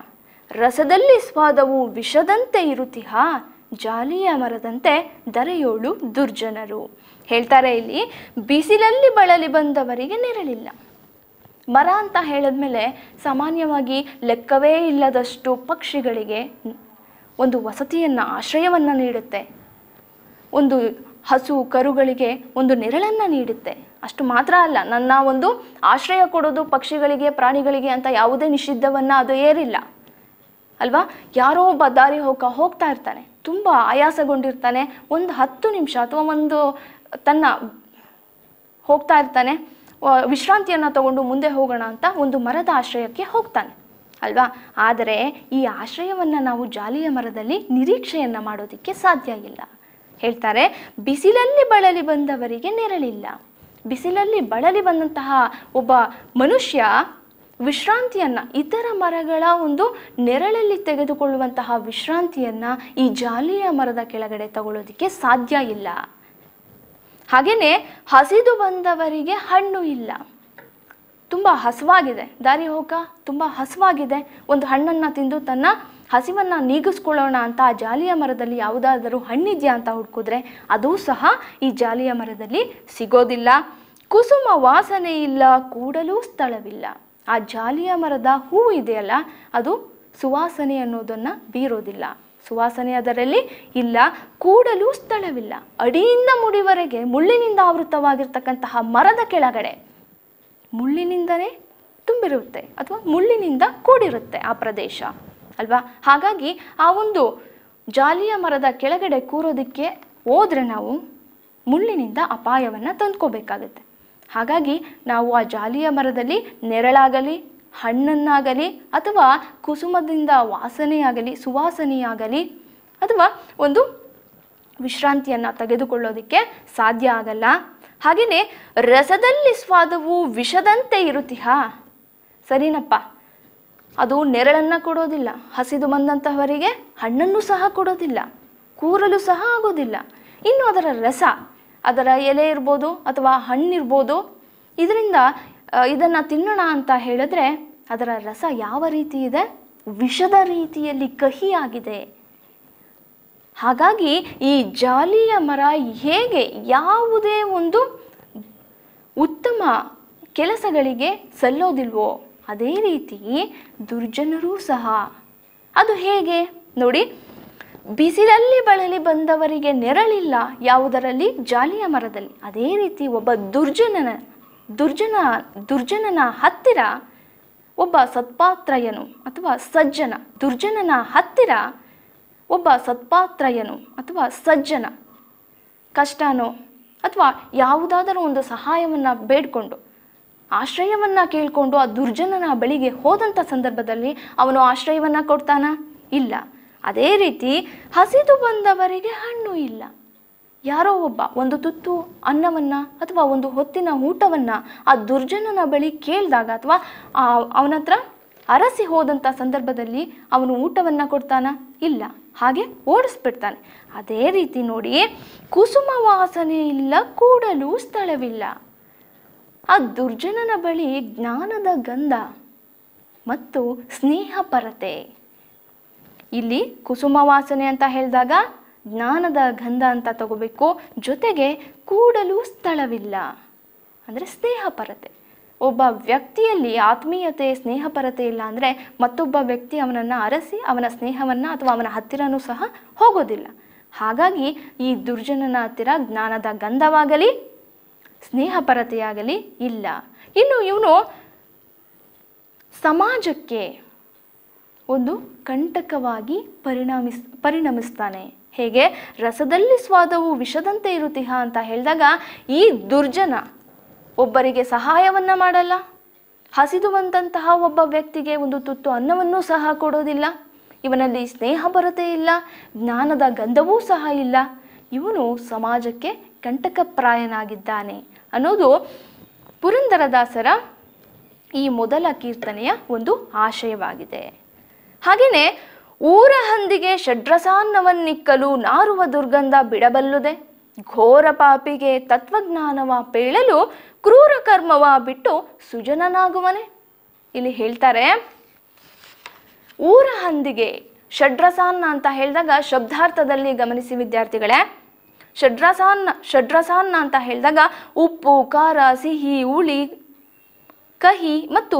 ರಸದಲ್ಲಿ ಸ್ವಾದವು ವಿಷದಂತೆ ಇರುತ್ತಿಹ ಜಾಲಿಯ ಮರದಂತೆ ದರೆಯೋಳು ದುರ್ಜನರು ಹೇಳ್ತಾರೆ ಇಲ್ಲಿ ಬಿಸಿಲಲ್ಲಿ ಬಳಲಿ ಬಂದವರಿಗೆ ನೆರಳಿಲ್ಲ ಮರ ಅಂತ ಹೇಳಿದ್ಮೇಲೆ ಸಾಮಾನ್ಯವಾಗಿ ಲೆಕ್ಕವೇ ಇಲ್ಲದಷ್ಟು ಪಕ್ಷಿಗಳಿಗೆ ಒಂದು ವಸತಿಯನ್ನು ಆಶ್ರಯವನ್ನು ನೀಡುತ್ತೆ ಒಂದು ಹಸು ಕರುಗಳಿಗೆ ಒಂದು ನೆರಳನ್ನು ನೀಡುತ್ತೆ ಅಷ್ಟು ಮಾತ್ರ ಅಲ್ಲ ನನ್ನ ಒಂದು ಆಶ್ರಯ ಕೊಡೋದು ಪಕ್ಷಿಗಳಿಗೆ ಪ್ರಾಣಿಗಳಿಗೆ ಅಂತ ಯಾವುದೇ ನಿಷಿದ್ಧವನ್ನು ಅದು ಏರಿಲ್ಲ ಅಲ್ವಾ ಯಾರೋ ಒಬ್ಬ ದಾರಿ ಹೋಗ ಹೋಗ್ತಾ ಇರ್ತಾನೆ ತುಂಬ ಆಯಾಸಗೊಂಡಿರ್ತಾನೆ ಒಂದು ಹತ್ತು ನಿಮಿಷ ಅಥವಾ ಒಂದು ತನ್ನ ಹೋಗ್ತಾ ಇರ್ತಾನೆ ವಿಶ್ರಾಂತಿಯನ್ನು ತಗೊಂಡು ಮುಂದೆ ಹೋಗೋಣ ಅಂತ ಒಂದು ಮರದ ಆಶ್ರಯಕ್ಕೆ ಹೋಗ್ತಾನೆ ಅಲ್ವಾ ಆದರೆ ಈ ಆಶ್ರಯವನ್ನು ನಾವು ಜಾಲಿಯ ಮರದಲ್ಲಿ ನಿರೀಕ್ಷೆಯನ್ನು ಮಾಡೋದಕ್ಕೆ ಸಾಧ್ಯ ಇಲ್ಲ ಹೇಳ್ತಾರೆ ಬಿಸಿಲಲ್ಲಿ ಬಳಲಿ ಬಂದವರಿಗೆ ನೆರಳಿಲ್ಲ ಬಿಸಿಲಲ್ಲಿ ಬಳಲಿ ಬಂದಂತಹ ಒಬ್ಬ ಮನುಷ್ಯ ವಿಶ್ರಾಂತಿಯನ್ನು ಇತರ ಮರಗಳ ಒಂದು ನೆರಳಲ್ಲಿ ತೆಗೆದುಕೊಳ್ಳುವಂತಹ ವಿಶ್ರಾಂತಿಯನ್ನು ಈ ಜಾಲಿಯ ಮರದ ಕೆಳಗಡೆ ತಗೊಳ್ಳೋದಕ್ಕೆ ಸಾಧ್ಯ ಇಲ್ಲ ಹಾಗೆಯೇ ಹಸಿದು ಬಂದವರಿಗೆ ಹಣ್ಣು ಇಲ್ಲ ತುಂಬ ಹಸುವಾಗಿದೆ ದಾರಿ ಹೋಗ ತುಂಬ ಹಸುವಾಗಿದೆ ಒಂದು ಹಣ್ಣನ್ನು ತಿಂದು ತನ್ನ ಹಸಿವನ್ನು ನೀಗಿಸ್ಕೊಳ್ಳೋಣ ಅಂತ ಆ ಜಾಲಿಯ ಮರದಲ್ಲಿ ಯಾವುದಾದರೂ ಹಣ್ಣಿದೆಯಾ ಅಂತ ಹುಡ್ಕಿದ್ರೆ ಅದೂ ಸಹ ಈ ಜಾಲಿಯ ಮರದಲ್ಲಿ ಸಿಗೋದಿಲ್ಲ ಕುಸುಮ ವಾಸನೆ ಇಲ್ಲ ಕೂಡಲೂ ಸ್ಥಳವಿಲ್ಲ ಆ ಜಾಲಿಯ ಮರದ ಹೂ ಇದೆಯಲ್ಲ ಅದು ಸುವಾಸನೆ ಅನ್ನೋದನ್ನು ಬೀರೋದಿಲ್ಲ ಸುವಾಸನೆ ಅದರಲ್ಲಿ ಇಲ್ಲ ಕೂಡಲು ಸ್ಥಳವಿಲ್ಲ ಅಡಿಯಿಂದ ಮುಡಿವರೆಗೆ ಮುಳ್ಳಿನಿಂದ ಆವೃತವಾಗಿರ್ತಕ್ಕಂತಹ ಮರದ ಕೆಳಗಡೆ ಮುಳ್ಳಿನಿಂದನೇ ತುಂಬಿರುತ್ತೆ ಅಥವಾ ಮುಳ್ಳಿನಿಂದ ಕೂಡಿರುತ್ತೆ ಆ ಪ್ರದೇಶ ಅಲ್ವಾ ಹಾಗಾಗಿ ಆ ಒಂದು ಜಾಲಿಯ ಮರದ ಕೆಳಗಡೆ ಕೂರೋದಕ್ಕೆ ಹೋದ್ರೆ ನಾವು ಮುಳ್ಳಿನಿಂದ ಅಪಾಯವನ್ನು ತಂದ್ಕೋಬೇಕಾಗುತ್ತೆ ಹಾಗಾಗಿ ನಾವು ಆ ಜಾಲಿಯ ಮರದಲ್ಲಿ ನೆರಳಾಗಲಿ ಹಣ್ಣನ್ನಾಗಲಿ ಅಥವಾ ಕುಸುಮದಿಂದ ವಾಸನೆಯಾಗಲಿ ಸುವಾಸನೆಯಾಗಲಿ ಅಥವಾ ಒಂದು ವಿಶ್ರಾಂತಿಯನ್ನು ತೆಗೆದುಕೊಳ್ಳೋದಕ್ಕೆ ಸಾಧ್ಯ ಆಗಲ್ಲ ಹಾಗೆಯೇ ರಸದಲ್ಲಿ ಸ್ವಾದವು ವಿಷದಂತೆ ಇರುತ್ತೀಹಾ ಸರಿನಪ್ಪ ಅದು ನೆರಳನ್ನು ಕೊಡೋದಿಲ್ಲ ಹಸಿದು ಬಂದಂತಹವರಿಗೆ ಹಣ್ಣನ್ನು ಸಹ ಕೊಡೋದಿಲ್ಲ ಕೂರಲು ಸಹ ಆಗೋದಿಲ್ಲ ಇನ್ನು ಅದರ ರಸ ಅದರ ಎಲೆ ಇರ್ಬೋದು ಅಥವಾ ಹಣ್ಣಿರ್ಬೋದು ಇದರಿಂದ ಇದನ್ನು ತಿನ್ನೋಣ ಅಂತ ಹೇಳಿದ್ರೆ ಅದರ ರಸ ಯಾವ ರೀತಿ ಇದೆ ವಿಷದ ರೀತಿಯಲ್ಲಿ ಕಹಿಯಾಗಿದೆ ಹಾಗಾಗಿ ಈ ಜಾಲಿಯ ಮರ ಹೇಗೆ ಯಾವುದೇ ಒಂದು ಉತ್ತಮ ಕೆಲಸಗಳಿಗೆ ಸಲ್ಲೋದಿಲ್ವೋ ಅದೇ ರೀತಿ ದುರ್ಜನರೂ ಸಹ ಅದು ಹೇಗೆ ನೋಡಿ ಬಿಸಿಲಲ್ಲಿ ಬಳಲಿ ಬಂದವರಿಗೆ ನೆರಳಿಲ್ಲ ಯಾವುದರಲ್ಲಿ ಜಾಲಿಯ ಮರದಲ್ಲಿ ಅದೇ ರೀತಿ ಒಬ್ಬ ದುರ್ಜನನ ದುರ್ಜನ ದುರ್ಜನನ ಹತ್ತಿರ ಒಬ್ಬ ಸತ್ಪಾತ್ರಯನು ಅಥವಾ ಸಜ್ಜನ ದುರ್ಜನನ ಹತ್ತಿರ ಒಬ್ಬ ಸತ್ಪಾತ್ರಯನು ಅಥವಾ ಸಜ್ಜನ ಕಷ್ಟನೋ ಅಥವಾ ಯಾವುದಾದರೂ ಒಂದು ಸಹಾಯವನ್ನು ಬೇಡಿಕೊಂಡು ಆಶ್ರಯವನ್ನು ಕೇಳಿಕೊಂಡು ಆ ದುರ್ಜನನ ಬಳಿಗೆ ಹೋದಂಥ ಸಂದರ್ಭದಲ್ಲಿ ಅವನು ಆಶ್ರಯವನ್ನು ಕೊಡ್ತಾನ ಇಲ್ಲ ಅದೇ ರೀತಿ ಹಸಿದು ಬಂದವರಿಗೆ ಹಣ್ಣು ಇಲ್ಲ ಯಾರೋ ಒಬ್ಬ ಒಂದು ತುತ್ತು ಅನ್ನವನ್ನು ಅಥವಾ ಒಂದು ಹೊತ್ತಿನ ಊಟವನ್ನು ಆ ದುರ್ಜನನ ಬಳಿ ಕೇಳಿದಾಗ ಅಥವಾ ಅವನ ಹತ್ರ ಅರಸಿ ಹೋದಂಥ ಸಂದರ್ಭದಲ್ಲಿ ಅವನು ಊಟವನ್ನು ಕೊಡ್ತಾನ ಇಲ್ಲ ಹಾಗೆ ಓಡಿಸ್ಬಿಡ್ತಾನೆ ಅದೇ ರೀತಿ ನೋಡಿ ಕುಸುಮ ವಾಸನೆ ಇಲ್ಲ ಕೂಡಲು ಸ್ಥಳವಿಲ್ಲ ಆ ದುರ್ಜನನ ಬಳಿ ಜ್ಞಾನದ ಗಂಧ ಮತ್ತು ಸ್ನೇಹಪರತೆ ಪರತೆ ಇಲ್ಲಿ ಕುಸುಮ ವಾಸನೆ ಅಂತ ಹೇಳಿದಾಗ ಜ್ಞಾನದ ಗಂಧ ಅಂತ ತಗೋಬೇಕು ಜೊತೆಗೆ ಕೂಡಲು ಸ್ಥಳವಿಲ್ಲ ಅಂದರೆ ಸ್ನೇಹಪರತೆ ಒಬ್ಬ ವ್ಯಕ್ತಿಯಲ್ಲಿ ಆತ್ಮೀಯತೆ ಸ್ನೇಹಪರತೆ ಇಲ್ಲ ಅಂದರೆ ಮತ್ತೊಬ್ಬ ವ್ಯಕ್ತಿ ಅವನನ್ನು ಅರಸಿ ಅವನ ಸ್ನೇಹವನ್ನು ಅಥವಾ ಅವನ ಹತ್ತಿರನೂ ಸಹ ಹೋಗೋದಿಲ್ಲ ಹಾಗಾಗಿ ಈ ದುರ್ಜನನ ಹತ್ತಿರ ಜ್ಞಾನದ ಗಂಧವಾಗಲಿ ಸ್ನೇಹಪರತೆಯಾಗಲಿ ಇಲ್ಲ ಇನ್ನು ಇವನು ಸಮಾಜಕ್ಕೆ ಒಂದು ಕಂಟಕವಾಗಿ ಪರಿಣಮಿಸ್ ಪರಿಣಮಿಸ್ತಾನೆ ಹೇಗೆ ರಸದಲ್ಲಿ ಸ್ವಾದವು ವಿಷದಂತೆ ಇರುತ್ತಿಹ ಅಂತ ಹೇಳಿದಾಗ ಈ ದುರ್ಜನ ಒಬ್ಬರಿಗೆ ಸಹಾಯವನ್ನು ಮಾಡಲ್ಲ ಬಂದಂತಹ ಒಬ್ಬ ವ್ಯಕ್ತಿಗೆ ಒಂದು ತುತ್ತು ಅನ್ನವನ್ನು ಸಹ ಕೊಡೋದಿಲ್ಲ ಇವನಲ್ಲಿ ಸ್ನೇಹ ಬರತೆ ಇಲ್ಲ ಜ್ಞಾನದ ಗಂಧವೂ ಸಹ ಇಲ್ಲ ಇವನು ಸಮಾಜಕ್ಕೆ ಕಂಟಕಪ್ರಾಯನಾಗಿದ್ದಾನೆ ಅನ್ನೋದು ಪುರಂದರದಾಸರ ಈ ಮೊದಲ ಕೀರ್ತನೆಯ ಒಂದು ಆಶಯವಾಗಿದೆ ಹಾಗೆಯೇ ಊರ ಹಂದಿಗೆ ಷಡ್ರಸಾನ್ನವನ್ನಿಕ್ಕಲು ನಾರುವ ದುರ್ಗಂಧ ಬಿಡಬಲ್ಲುದೆ ಘೋರ ಪಾಪಿಗೆ ತತ್ವಜ್ಞಾನವ ಪೇಳಲು ಕ್ರೂರ ಕರ್ಮವ ಬಿಟ್ಟು ಸುಜನನಾಗುವನೆ ಇಲ್ಲಿ ಹೇಳ್ತಾರೆ ಊರ ಹಂದಿಗೆ ಷಡ್ರಸಾನ್ನ ಅಂತ ಹೇಳಿದಾಗ ಶಬ್ದಾರ್ಥದಲ್ಲಿ ಗಮನಿಸಿ ವಿದ್ಯಾರ್ಥಿಗಳೇ ಷಡ್ರಸಾನ್ನ ಷಡ್ರಸಾನ್ನ ಅಂತ ಹೇಳಿದಾಗ ಉಪ್ಪು ಖಾರ ಸಿಹಿ ಹುಳಿ ಕಹಿ ಮತ್ತು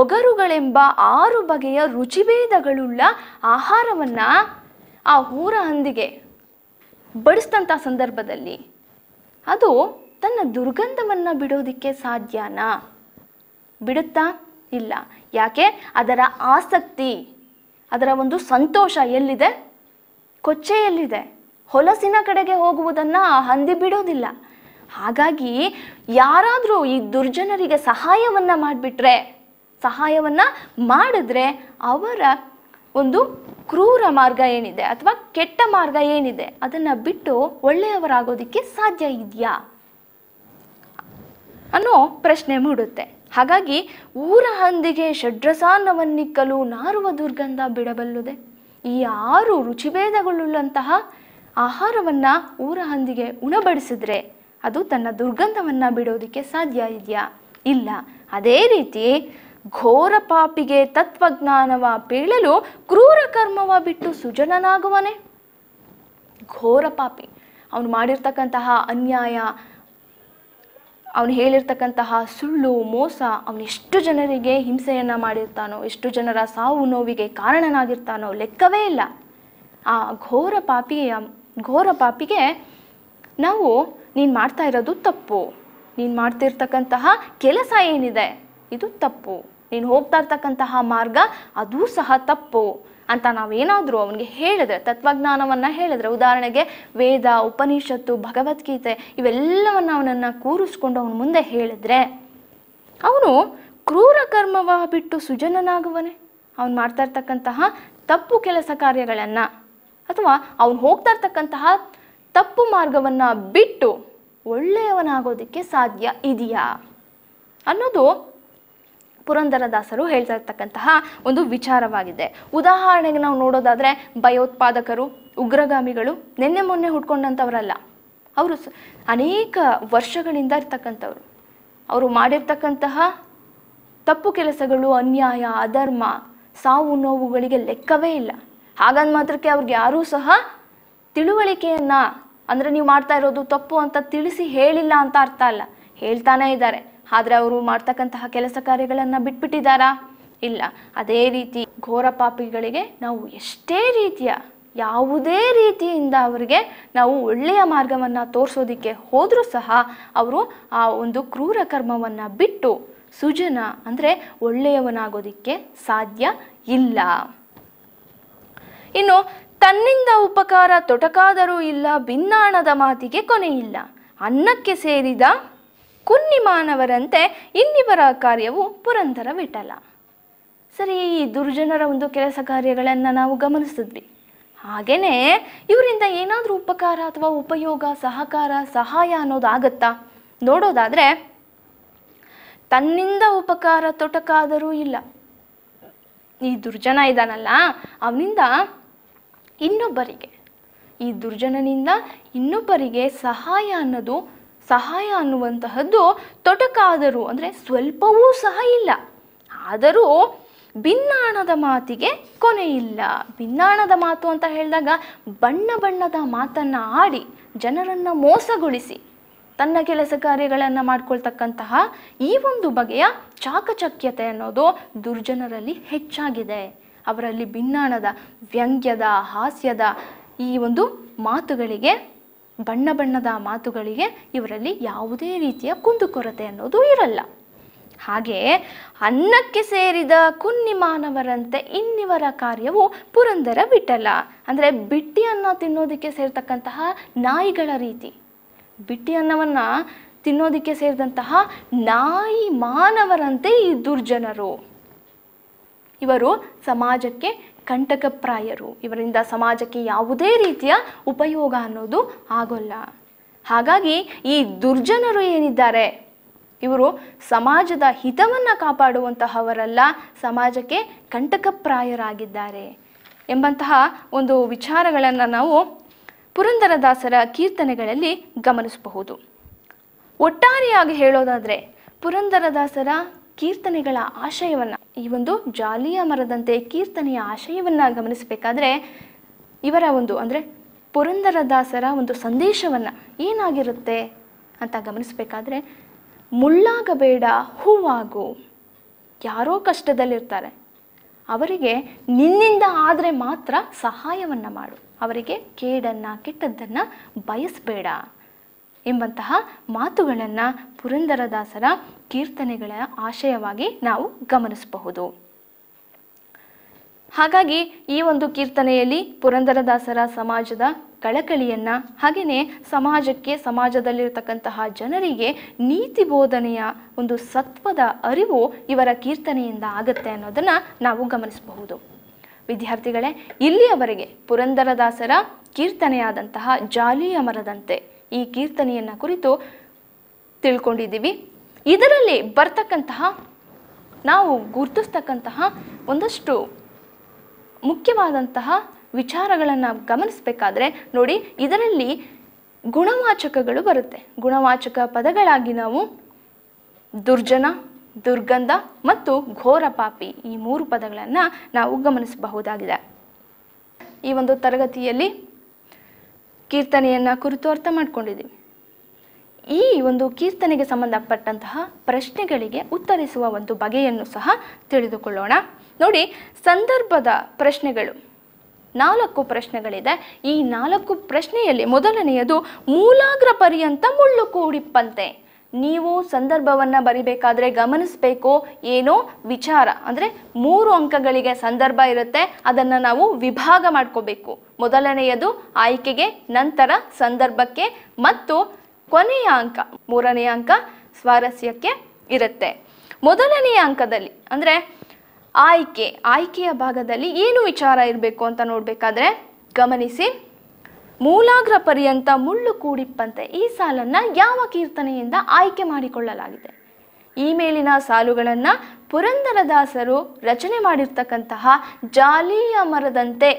ಒಗರುಗಳೆಂಬ ಆರು ಬಗೆಯ ರುಚಿಭೇದಗಳುಳ್ಳ ಆಹಾರವನ್ನು ಆ ಊರ ಹಂದಿಗೆ ಬಡಿಸಿದಂಥ ಸಂದರ್ಭದಲ್ಲಿ ಅದು ತನ್ನ ದುರ್ಗಂಧವನ್ನು ಬಿಡೋದಕ್ಕೆ ಸಾಧ್ಯನಾ ಬಿಡುತ್ತಾ ಇಲ್ಲ ಯಾಕೆ ಅದರ ಆಸಕ್ತಿ ಅದರ ಒಂದು ಸಂತೋಷ ಎಲ್ಲಿದೆ ಕೊಚ್ಚೆಯಲ್ಲಿದೆ ಹೊಲಸಿನ ಕಡೆಗೆ ಹೋಗುವುದನ್ನು ಆ ಹಂದಿ ಬಿಡೋದಿಲ್ಲ ಹಾಗಾಗಿ ಯಾರಾದರೂ ಈ ದುರ್ಜನರಿಗೆ ಸಹಾಯವನ್ನು ಮಾಡಿಬಿಟ್ರೆ ಸಹಾಯವನ್ನು ಮಾಡಿದ್ರೆ ಅವರ ಒಂದು ಕ್ರೂರ ಮಾರ್ಗ ಏನಿದೆ ಅಥವಾ ಕೆಟ್ಟ ಮಾರ್ಗ ಏನಿದೆ ಅದನ್ನು ಬಿಟ್ಟು ಒಳ್ಳೆಯವರಾಗೋದಕ್ಕೆ ಸಾಧ್ಯ ಇದೆಯಾ ಅನ್ನೋ ಪ್ರಶ್ನೆ ಮೂಡುತ್ತೆ ಹಾಗಾಗಿ ಊರ ಹಂದಿಗೆ ಷಡ್ರಸಾನ್ನವನ್ನಿಕ್ಕಲು ನಾರುವ ದುರ್ಗಂಧ ಬಿಡಬಲ್ಲುದೆ ಈ ಆರು ರುಚಿಭೇದಗಳುಳ್ಳಂತಹ ಆಹಾರವನ್ನು ಊರ ಹಂದಿಗೆ ಉಣಬಡಿಸಿದ್ರೆ ಅದು ತನ್ನ ದುರ್ಗಂಧವನ್ನು ಬಿಡೋದಕ್ಕೆ ಸಾಧ್ಯ ಇದೆಯಾ ಇಲ್ಲ ಅದೇ ರೀತಿ ಘೋರ ಪಾಪಿಗೆ ತತ್ವಜ್ಞಾನವ ಬೀಳಲು ಕ್ರೂರ ಕರ್ಮವ ಬಿಟ್ಟು ಸುಜನನಾಗುವನೇ ಘೋರ ಪಾಪಿ ಅವನು ಮಾಡಿರ್ತಕ್ಕಂತಹ ಅನ್ಯಾಯ ಅವನು ಹೇಳಿರ್ತಕ್ಕಂತಹ ಸುಳ್ಳು ಮೋಸ ಅವನು ಎಷ್ಟು ಜನರಿಗೆ ಹಿಂಸೆಯನ್ನು ಮಾಡಿರ್ತಾನೋ ಎಷ್ಟು ಜನರ ಸಾವು ನೋವಿಗೆ ಕಾರಣನಾಗಿರ್ತಾನೋ ಲೆಕ್ಕವೇ ಇಲ್ಲ ಆ ಘೋರ ಪಾಪಿಯ ಘೋರ ಪಾಪಿಗೆ ನಾವು ನೀನು ಮಾಡ್ತಾ ಇರೋದು ತಪ್ಪು ನೀನು ಮಾಡ್ತಿರ್ತಕ್ಕಂತಹ ಕೆಲಸ ಏನಿದೆ ಇದು ತಪ್ಪು ನೀನು ಹೋಗ್ತಾ ಇರ್ತಕ್ಕಂತಹ ಮಾರ್ಗ ಅದೂ ಸಹ ತಪ್ಪು ಅಂತ ನಾವೇನಾದರೂ ಅವನಿಗೆ ಹೇಳಿದ್ರೆ ತತ್ವಜ್ಞಾನವನ್ನು ಹೇಳಿದ್ರೆ ಉದಾಹರಣೆಗೆ ವೇದ ಉಪನಿಷತ್ತು ಭಗವದ್ಗೀತೆ ಇವೆಲ್ಲವನ್ನು ಅವನನ್ನು ಕೂರಿಸ್ಕೊಂಡು ಅವನ ಮುಂದೆ ಹೇಳಿದ್ರೆ ಅವನು ಕ್ರೂರ ಕರ್ಮವ ಬಿಟ್ಟು ಸುಜನನಾಗುವನೆ ಅವನು ಮಾಡ್ತಾ ಇರ್ತಕ್ಕಂತಹ ತಪ್ಪು ಕೆಲಸ ಕಾರ್ಯಗಳನ್ನು ಅಥವಾ ಅವನು ಹೋಗ್ತಾ ಇರ್ತಕ್ಕಂತಹ ತಪ್ಪು ಮಾರ್ಗವನ್ನು ಬಿಟ್ಟು ಒಳ್ಳೆಯವನಾಗೋದಕ್ಕೆ ಸಾಧ್ಯ ಇದೆಯಾ ಅನ್ನೋದು ಪುರಂದರದಾಸರು ಹೇಳ್ತಾ ಇರ್ತಕ್ಕಂತಹ ಒಂದು ವಿಚಾರವಾಗಿದೆ ಉದಾಹರಣೆಗೆ ನಾವು ನೋಡೋದಾದರೆ ಭಯೋತ್ಪಾದಕರು ಉಗ್ರಗಾಮಿಗಳು ನಿನ್ನೆ ಮೊನ್ನೆ ಹುಟ್ಕೊಂಡಂಥವರಲ್ಲ ಅವರು ಅನೇಕ ವರ್ಷಗಳಿಂದ ಇರ್ತಕ್ಕಂಥವ್ರು ಅವರು ಮಾಡಿರ್ತಕ್ಕಂತಹ ತಪ್ಪು ಕೆಲಸಗಳು ಅನ್ಯಾಯ ಅಧರ್ಮ ಸಾವು ನೋವುಗಳಿಗೆ ಲೆಕ್ಕವೇ ಇಲ್ಲ ಹಾಗಂದ ಮಾತ್ರಕ್ಕೆ ಅವ್ರಿಗೆ ಯಾರೂ ಸಹ ತಿಳುವಳಿಕೆಯನ್ನು ಅಂದರೆ ನೀವು ಮಾಡ್ತಾ ಇರೋದು ತಪ್ಪು ಅಂತ ತಿಳಿಸಿ ಹೇಳಿಲ್ಲ ಅಂತ ಅರ್ಥ ಅಲ್ಲ ಹೇಳ್ತಾನೆ ಇದ್ದಾರೆ ಆದರೆ ಅವರು ಮಾಡ್ತಕ್ಕಂತಹ ಕೆಲಸ ಕಾರ್ಯಗಳನ್ನು ಬಿಟ್ಬಿಟ್ಟಿದ್ದಾರಾ ಇಲ್ಲ ಅದೇ ರೀತಿ ಘೋರ ಪಾಪಿಗಳಿಗೆ ನಾವು ಎಷ್ಟೇ ರೀತಿಯ ಯಾವುದೇ ರೀತಿಯಿಂದ ಅವರಿಗೆ ನಾವು ಒಳ್ಳೆಯ ಮಾರ್ಗವನ್ನು ತೋರಿಸೋದಕ್ಕೆ ಹೋದರೂ ಸಹ ಅವರು ಆ ಒಂದು ಕ್ರೂರ ಕರ್ಮವನ್ನು ಬಿಟ್ಟು ಸುಜನ ಅಂದರೆ ಒಳ್ಳೆಯವನಾಗೋದಕ್ಕೆ ಸಾಧ್ಯ ಇಲ್ಲ ಇನ್ನು ತನ್ನಿಂದ ಉಪಕಾರ ತೊಟಕಾದರೂ ಇಲ್ಲ ಭಿನ್ನಾಣದ ಮಾತಿಗೆ ಕೊನೆಯಿಲ್ಲ ಅನ್ನಕ್ಕೆ ಸೇರಿದ ಕುನ್ನಿಮಾನವರಂತೆ ಇನ್ನಿಬ್ಬರ ಕಾರ್ಯವು ಪುರಂದರ ವಿಠಲ ಸರಿ ಈ ದುರ್ಜನರ ಒಂದು ಕೆಲಸ ಕಾರ್ಯಗಳನ್ನು ನಾವು ಗಮನಿಸಿದ್ವಿ ಹಾಗೆಯೇ ಇವರಿಂದ ಏನಾದರೂ ಉಪಕಾರ ಅಥವಾ ಉಪಯೋಗ ಸಹಕಾರ ಸಹಾಯ ಅನ್ನೋದಾಗತ್ತಾ ನೋಡೋದಾದರೆ ತನ್ನಿಂದ ಉಪಕಾರ ತೊಟಕಾದರೂ ಇಲ್ಲ ಈ ದುರ್ಜನ ಇದ್ದಾನಲ್ಲ ಅವನಿಂದ ಇನ್ನೊಬ್ಬರಿಗೆ ಈ ದುರ್ಜನನಿಂದ ಇನ್ನೊಬ್ಬರಿಗೆ ಸಹಾಯ ಅನ್ನೋದು ಸಹಾಯ ಅನ್ನುವಂತಹದ್ದು ತೊಟಕಾದರೂ ಅಂದರೆ ಸ್ವಲ್ಪವೂ ಸಹ ಇಲ್ಲ ಆದರೂ ಭಿನ್ನಾಣದ ಮಾತಿಗೆ ಕೊನೆಯಿಲ್ಲ ಭಿನ್ನಾಣದ ಮಾತು ಅಂತ ಹೇಳಿದಾಗ ಬಣ್ಣ ಬಣ್ಣದ ಮಾತನ್ನು ಆಡಿ ಜನರನ್ನು ಮೋಸಗೊಳಿಸಿ ತನ್ನ ಕೆಲಸ ಕಾರ್ಯಗಳನ್ನು ಮಾಡ್ಕೊಳ್ತಕ್ಕಂತಹ ಈ ಒಂದು ಬಗೆಯ ಚಾಕಚಕ್ಯತೆ ಅನ್ನೋದು ದುರ್ಜನರಲ್ಲಿ ಹೆಚ್ಚಾಗಿದೆ ಅವರಲ್ಲಿ ಭಿನ್ನಾಣದ ವ್ಯಂಗ್ಯದ ಹಾಸ್ಯದ ಈ ಒಂದು ಮಾತುಗಳಿಗೆ ಬಣ್ಣ ಬಣ್ಣದ ಮಾತುಗಳಿಗೆ ಇವರಲ್ಲಿ ಯಾವುದೇ ರೀತಿಯ ಕುಂದುಕೊರತೆ ಅನ್ನೋದು ಇರಲ್ಲ ಹಾಗೆ ಅನ್ನಕ್ಕೆ ಸೇರಿದ ಕುನ್ನಿ ಮಾನವರಂತೆ ಇನ್ನಿವರ ಕಾರ್ಯವು ಪುರಂದರ ಬಿಟ್ಟಲ್ಲ ಅಂದರೆ ಅನ್ನ ತಿನ್ನೋದಕ್ಕೆ ಸೇರ್ತಕ್ಕಂತಹ ನಾಯಿಗಳ ರೀತಿ ಬಿಟ್ಟಿ ಅನ್ನವನ್ನು ತಿನ್ನೋದಕ್ಕೆ ಸೇರಿದಂತಹ ನಾಯಿ ಮಾನವರಂತೆ ಈ ದುರ್ಜನರು ಇವರು ಸಮಾಜಕ್ಕೆ ಕಂಟಕಪ್ರಾಯರು ಇವರಿಂದ ಸಮಾಜಕ್ಕೆ ಯಾವುದೇ ರೀತಿಯ ಉಪಯೋಗ ಅನ್ನೋದು ಆಗೋಲ್ಲ ಹಾಗಾಗಿ ಈ ದುರ್ಜನರು ಏನಿದ್ದಾರೆ ಇವರು ಸಮಾಜದ ಹಿತವನ್ನು ಕಾಪಾಡುವಂತಹವರೆಲ್ಲ ಸಮಾಜಕ್ಕೆ ಕಂಟಕಪ್ರಾಯರಾಗಿದ್ದಾರೆ ಎಂಬಂತಹ ಒಂದು ವಿಚಾರಗಳನ್ನು ನಾವು ಪುರಂದರದಾಸರ ಕೀರ್ತನೆಗಳಲ್ಲಿ ಗಮನಿಸಬಹುದು ಒಟ್ಟಾರೆಯಾಗಿ ಹೇಳೋದಾದರೆ ಪುರಂದರದಾಸರ ಕೀರ್ತನೆಗಳ ಆಶಯವನ್ನು ಈ ಒಂದು ಜಾಲಿಯ ಮರದಂತೆ ಕೀರ್ತನೆಯ ಆಶಯವನ್ನು ಗಮನಿಸಬೇಕಾದ್ರೆ ಇವರ ಒಂದು ಅಂದರೆ ಪುರಂದರದಾಸರ ಒಂದು ಸಂದೇಶವನ್ನು ಏನಾಗಿರುತ್ತೆ ಅಂತ ಗಮನಿಸಬೇಕಾದ್ರೆ ಮುಳ್ಳಾಗಬೇಡ ಹೂವಾಗು ಯಾರೋ ಕಷ್ಟದಲ್ಲಿರ್ತಾರೆ ಅವರಿಗೆ ನಿನ್ನಿಂದ ಆದರೆ ಮಾತ್ರ ಸಹಾಯವನ್ನು ಮಾಡು ಅವರಿಗೆ ಕೇಡನ್ನು ಕೆಟ್ಟದ್ದನ್ನು ಬಯಸಬೇಡ ಎಂಬಂತಹ ಮಾತುಗಳನ್ನು ಪುರಂದರದಾಸರ ಕೀರ್ತನೆಗಳ ಆಶಯವಾಗಿ ನಾವು ಗಮನಿಸಬಹುದು ಹಾಗಾಗಿ ಈ ಒಂದು ಕೀರ್ತನೆಯಲ್ಲಿ ಪುರಂದರದಾಸರ ಸಮಾಜದ ಕಳಕಳಿಯನ್ನ ಹಾಗೆಯೇ ಸಮಾಜಕ್ಕೆ ಸಮಾಜದಲ್ಲಿರತಕ್ಕಂತಹ ಜನರಿಗೆ ನೀತಿ ಬೋಧನೆಯ ಒಂದು ಸತ್ವದ ಅರಿವು ಇವರ ಕೀರ್ತನೆಯಿಂದ ಆಗುತ್ತೆ ಅನ್ನೋದನ್ನ ನಾವು ಗಮನಿಸಬಹುದು ವಿದ್ಯಾರ್ಥಿಗಳೇ ಇಲ್ಲಿಯವರೆಗೆ ಪುರಂದರದಾಸರ ಕೀರ್ತನೆಯಾದಂತಹ ಜಾಲಿಯ ಮರದಂತೆ ಈ ಕೀರ್ತನೆಯನ್ನ ಕುರಿತು ತಿಳ್ಕೊಂಡಿದ್ದೀವಿ ಇದರಲ್ಲಿ ಬರ್ತಕ್ಕಂತಹ ನಾವು ಗುರುತಿಸ್ತಕ್ಕಂತಹ ಒಂದಷ್ಟು ಮುಖ್ಯವಾದಂತಹ ವಿಚಾರಗಳನ್ನು ಗಮನಿಸಬೇಕಾದ್ರೆ ನೋಡಿ ಇದರಲ್ಲಿ ಗುಣವಾಚಕಗಳು ಬರುತ್ತೆ ಗುಣವಾಚಕ ಪದಗಳಾಗಿ ನಾವು ದುರ್ಜನ ದುರ್ಗಂಧ ಮತ್ತು ಘೋರ ಪಾಪಿ ಈ ಮೂರು ಪದಗಳನ್ನು ನಾವು ಗಮನಿಸಬಹುದಾಗಿದೆ ಈ ಒಂದು ತರಗತಿಯಲ್ಲಿ ಕೀರ್ತನೆಯನ್ನು ಕುರಿತು ಅರ್ಥ ಮಾಡ್ಕೊಂಡಿದ್ದೀವಿ ಈ ಒಂದು ಕೀರ್ತನೆಗೆ ಸಂಬಂಧಪಟ್ಟಂತಹ ಪ್ರಶ್ನೆಗಳಿಗೆ ಉತ್ತರಿಸುವ ಒಂದು ಬಗೆಯನ್ನು ಸಹ ತಿಳಿದುಕೊಳ್ಳೋಣ ನೋಡಿ ಸಂದರ್ಭದ ಪ್ರಶ್ನೆಗಳು ನಾಲ್ಕು ಪ್ರಶ್ನೆಗಳಿದೆ ಈ ನಾಲ್ಕು ಪ್ರಶ್ನೆಯಲ್ಲಿ ಮೊದಲನೆಯದು ಮೂಲಾಗ್ರ ಪರ್ಯಂತ ಮುಳ್ಳು ಕೂಡಿಪ್ಪಂತೆ ನೀವು ಸಂದರ್ಭವನ್ನು ಬರಿಬೇಕಾದ್ರೆ ಗಮನಿಸಬೇಕು ಏನೋ ವಿಚಾರ ಅಂದರೆ ಮೂರು ಅಂಕಗಳಿಗೆ ಸಂದರ್ಭ ಇರುತ್ತೆ ಅದನ್ನು ನಾವು ವಿಭಾಗ ಮಾಡ್ಕೋಬೇಕು ಮೊದಲನೆಯದು ಆಯ್ಕೆಗೆ ನಂತರ ಸಂದರ್ಭಕ್ಕೆ ಮತ್ತು ಕೊನೆಯ ಅಂಕ ಮೂರನೆಯ ಅಂಕ ಸ್ವಾರಸ್ಯಕ್ಕೆ ಇರುತ್ತೆ ಮೊದಲನೆಯ ಅಂಕದಲ್ಲಿ ಅಂದರೆ ಆಯ್ಕೆ ಆಯ್ಕೆಯ ಭಾಗದಲ್ಲಿ ಏನು ವಿಚಾರ ಇರಬೇಕು ಅಂತ ನೋಡಬೇಕಾದ್ರೆ ಗಮನಿಸಿ ಮೂಲಾಗ್ರ ಪರ್ಯಂತ ಮುಳ್ಳು ಕೂಡಿಪ್ಪಂತೆ ಈ ಸಾಲನ್ನು ಯಾವ ಕೀರ್ತನೆಯಿಂದ ಆಯ್ಕೆ ಮಾಡಿಕೊಳ್ಳಲಾಗಿದೆ ಈ ಮೇಲಿನ ಸಾಲುಗಳನ್ನು ಪುರಂದರದಾಸರು ರಚನೆ ಮಾಡಿರ್ತಕ್ಕಂತಹ ಜಾಲಿಯ ಮರದಂತೆ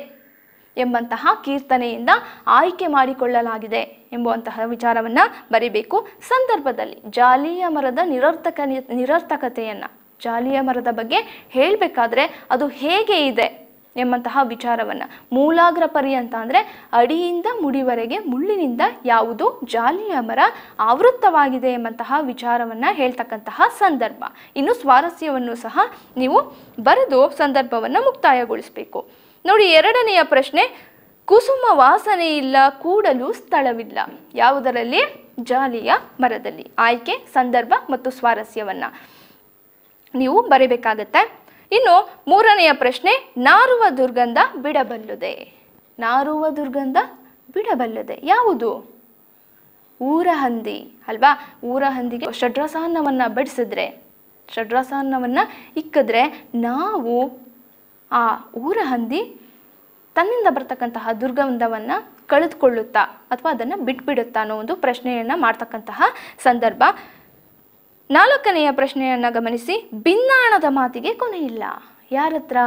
ಎಂಬಂತಹ ಕೀರ್ತನೆಯಿಂದ ಆಯ್ಕೆ ಮಾಡಿಕೊಳ್ಳಲಾಗಿದೆ ಎಂಬುವಂತಹ ವಿಚಾರವನ್ನು ಬರಿಬೇಕು ಸಂದರ್ಭದಲ್ಲಿ ಜಾಲಿಯ ಮರದ ನಿರರ್ಥಕ ನಿರರ್ಥಕತೆಯನ್ನು ಜಾಲಿಯ ಮರದ ಬಗ್ಗೆ ಹೇಳಬೇಕಾದ್ರೆ ಅದು ಹೇಗೆ ಇದೆ ಎಂಬಂತಹ ವಿಚಾರವನ್ನು ಮೂಲಾಗ್ರ ಪರಿ ಅಂತ ಅಂದರೆ ಅಡಿಯಿಂದ ಮುಡಿವರೆಗೆ ಮುಳ್ಳಿನಿಂದ ಯಾವುದು ಜಾಲಿಯ ಮರ ಆವೃತ್ತವಾಗಿದೆ ಎಂಬಂತಹ ವಿಚಾರವನ್ನು ಹೇಳ್ತಕ್ಕಂತಹ ಸಂದರ್ಭ ಇನ್ನು ಸ್ವಾರಸ್ಯವನ್ನು ಸಹ ನೀವು ಬರೆದು ಸಂದರ್ಭವನ್ನು ಮುಕ್ತಾಯಗೊಳಿಸಬೇಕು ನೋಡಿ ಎರಡನೆಯ ಪ್ರಶ್ನೆ ಕುಸುಮ ವಾಸನೆ ಇಲ್ಲ ಕೂಡಲು ಸ್ಥಳವಿಲ್ಲ ಯಾವುದರಲ್ಲಿ ಜಾಲಿಯ ಮರದಲ್ಲಿ ಆಯ್ಕೆ ಸಂದರ್ಭ ಮತ್ತು ಸ್ವಾರಸ್ಯವನ್ನ ನೀವು ಬರೀಬೇಕಾಗತ್ತೆ ಇನ್ನು ಮೂರನೆಯ ಪ್ರಶ್ನೆ ನಾರುವ ದುರ್ಗಂಧ ಬಿಡಬಲ್ಲದೆ ನಾರುವ ದುರ್ಗಂಧ ಬಿಡಬಲ್ಲದೆ ಯಾವುದು ಊರ ಹಂದಿ ಅಲ್ವಾ ಊರ ಹಂದಿಗೆ ಷಡ್ರಸಾನ್ನವನ್ನು ಬಡಿಸಿದ್ರೆ ಷಡ್ರಸಾನ್ನವನ್ನು ಇಕ್ಕಿದ್ರೆ ನಾವು ಆ ಊರ ಹಂದಿ ತನ್ನಿಂದ ಬರ್ತಕ್ಕಂತಹ ದುರ್ಗಂಧವನ್ನು ಕಳೆದುಕೊಳ್ಳುತ್ತಾ ಅಥವಾ ಅದನ್ನು ಬಿಟ್ಬಿಡುತ್ತಾ ಅನ್ನೋ ಒಂದು ಪ್ರಶ್ನೆಯನ್ನು ಮಾಡ್ತಕ್ಕಂತಹ ಸಂದರ್ಭ ನಾಲ್ಕನೆಯ ಪ್ರಶ್ನೆಯನ್ನು ಗಮನಿಸಿ ಭಿನ್ನಾಣದ ಮಾತಿಗೆ ಕೊನೆಯಿಲ್ಲ ಯಾರತ್ರ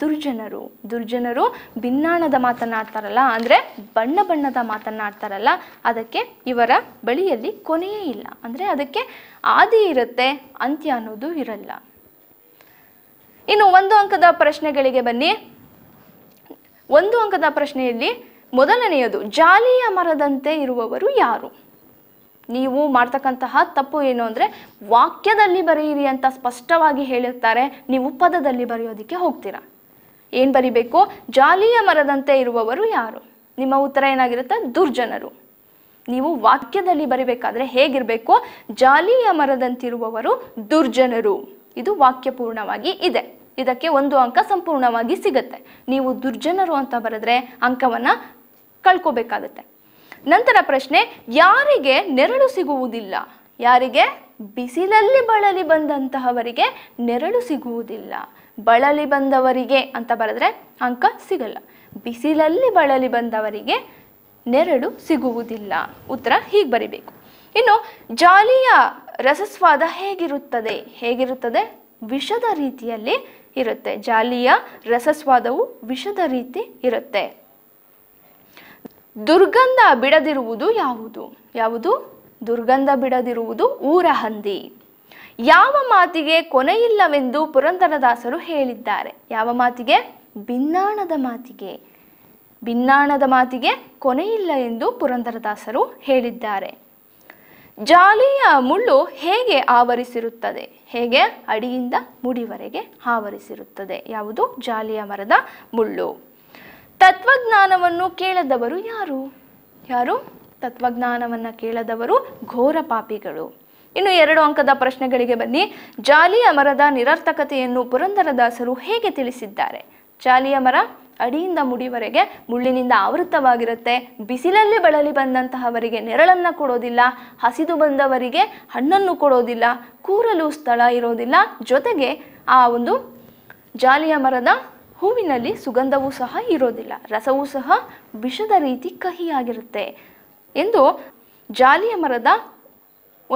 ದುರ್ಜನರು ದುರ್ಜನರು ಭಿನ್ನಾಣದ ಮಾತನ್ನಾಡ್ತಾರಲ್ಲ ಅಂದರೆ ಬಣ್ಣ ಬಣ್ಣದ ಮಾತನ್ನಾಡ್ತಾರಲ್ಲ ಅದಕ್ಕೆ ಇವರ ಬಳಿಯಲ್ಲಿ ಕೊನೆಯೇ ಇಲ್ಲ ಅಂದರೆ ಅದಕ್ಕೆ ಆದಿ ಇರುತ್ತೆ ಅಂತ್ಯ ಅನ್ನೋದು ಇರಲ್ಲ ಇನ್ನು ಒಂದು ಅಂಕದ ಪ್ರಶ್ನೆಗಳಿಗೆ ಬನ್ನಿ ಒಂದು ಅಂಕದ ಪ್ರಶ್ನೆಯಲ್ಲಿ ಮೊದಲನೆಯದು ಜಾಲಿಯ ಮರದಂತೆ ಇರುವವರು ಯಾರು ನೀವು ಮಾಡ್ತಕ್ಕಂತಹ ತಪ್ಪು ಏನು ಅಂದರೆ ವಾಕ್ಯದಲ್ಲಿ ಬರೆಯಿರಿ ಅಂತ ಸ್ಪಷ್ಟವಾಗಿ ಹೇಳಿರ್ತಾರೆ ನೀವು ಪದದಲ್ಲಿ ಬರೆಯೋದಕ್ಕೆ ಹೋಗ್ತೀರಾ ಏನು ಬರಿಬೇಕು ಜಾಲಿಯ ಮರದಂತೆ ಇರುವವರು ಯಾರು ನಿಮ್ಮ ಉತ್ತರ ಏನಾಗಿರುತ್ತೆ ದುರ್ಜನರು ನೀವು ವಾಕ್ಯದಲ್ಲಿ ಬರಿಬೇಕಾದ್ರೆ ಹೇಗಿರಬೇಕು ಜಾಲಿಯ ಮರದಂತಿರುವವರು ದುರ್ಜನರು ಇದು ವಾಕ್ಯಪೂರ್ಣವಾಗಿ ಇದೆ ಇದಕ್ಕೆ ಒಂದು ಅಂಕ ಸಂಪೂರ್ಣವಾಗಿ ಸಿಗುತ್ತೆ ನೀವು ದುರ್ಜನರು ಅಂತ ಬರೆದ್ರೆ ಅಂಕವನ್ನು ಕಳ್ಕೋಬೇಕಾಗತ್ತೆ ನಂತರ ಪ್ರಶ್ನೆ ಯಾರಿಗೆ ನೆರಳು ಸಿಗುವುದಿಲ್ಲ ಯಾರಿಗೆ ಬಿಸಿಲಲ್ಲಿ ಬಳಲಿ ಬಂದಂತಹವರಿಗೆ ನೆರಳು ಸಿಗುವುದಿಲ್ಲ ಬಳಲಿ ಬಂದವರಿಗೆ ಅಂತ ಬರೆದ್ರೆ ಅಂಕ ಸಿಗಲ್ಲ ಬಿಸಿಲಲ್ಲಿ ಬಳಲಿ ಬಂದವರಿಗೆ ನೆರಳು ಸಿಗುವುದಿಲ್ಲ ಉತ್ತರ ಹೀಗೆ ಬರಿಬೇಕು ಇನ್ನು ಜಾಲಿಯ ರಸಸ್ವಾದ ಹೇಗಿರುತ್ತದೆ ಹೇಗಿರುತ್ತದೆ ವಿಷದ ರೀತಿಯಲ್ಲಿ ಇರುತ್ತೆ ಜಾಲಿಯ ರಸಸ್ವಾದವು ವಿಷದ ರೀತಿ ಇರುತ್ತೆ ದುರ್ಗಂಧ ಬಿಡದಿರುವುದು ಯಾವುದು ಯಾವುದು ದುರ್ಗಂಧ ಬಿಡದಿರುವುದು ಊರಹಂದಿ ಯಾವ ಮಾತಿಗೆ ಕೊನೆಯಿಲ್ಲವೆಂದು ಪುರಂದರದಾಸರು ಹೇಳಿದ್ದಾರೆ ಯಾವ ಮಾತಿಗೆ ಭಿನ್ನಾಣದ ಮಾತಿಗೆ ಭಿನ್ನಾಣದ ಮಾತಿಗೆ ಕೊನೆಯಿಲ್ಲ ಎಂದು ಪುರಂದರದಾಸರು ಹೇಳಿದ್ದಾರೆ ಜಾಲಿಯ ಮುಳ್ಳು ಹೇಗೆ ಆವರಿಸಿರುತ್ತದೆ ಹೇಗೆ ಅಡಿಯಿಂದ ಮುಡಿವರೆಗೆ ಆವರಿಸಿರುತ್ತದೆ ಯಾವುದು ಜಾಲಿಯ ಮರದ ಮುಳ್ಳು ತತ್ವಜ್ಞಾನವನ್ನು ಕೇಳದವರು ಯಾರು ಯಾರು ತತ್ವಜ್ಞಾನವನ್ನು ಕೇಳದವರು ಘೋರ ಪಾಪಿಗಳು ಇನ್ನು ಎರಡು ಅಂಕದ ಪ್ರಶ್ನೆಗಳಿಗೆ ಬನ್ನಿ ಜಾಲಿಯ ಮರದ ನಿರರ್ಥಕತೆಯನ್ನು ಪುರಂದರದಾಸರು ಹೇಗೆ ತಿಳಿಸಿದ್ದಾರೆ ಜಾಲಿಯ ಮರ ಅಡಿಯಿಂದ ಮುಡಿವರೆಗೆ ಮುಳ್ಳಿನಿಂದ ಆವೃತವಾಗಿರುತ್ತೆ ಬಿಸಿಲಲ್ಲಿ ಬಳಲಿ ಬಂದಂತಹವರಿಗೆ ನೆರಳನ್ನು ಕೊಡೋದಿಲ್ಲ ಹಸಿದು ಬಂದವರಿಗೆ ಹಣ್ಣನ್ನು ಕೊಡೋದಿಲ್ಲ ಕೂರಲು ಸ್ಥಳ ಇರೋದಿಲ್ಲ ಜೊತೆಗೆ ಆ ಒಂದು ಜಾಲಿಯ ಮರದ ಹೂವಿನಲ್ಲಿ ಸುಗಂಧವೂ ಸಹ ಇರೋದಿಲ್ಲ ರಸವೂ ಸಹ ವಿಷದ ರೀತಿ ಕಹಿಯಾಗಿರುತ್ತೆ ಎಂದು ಜಾಲಿಯ ಮರದ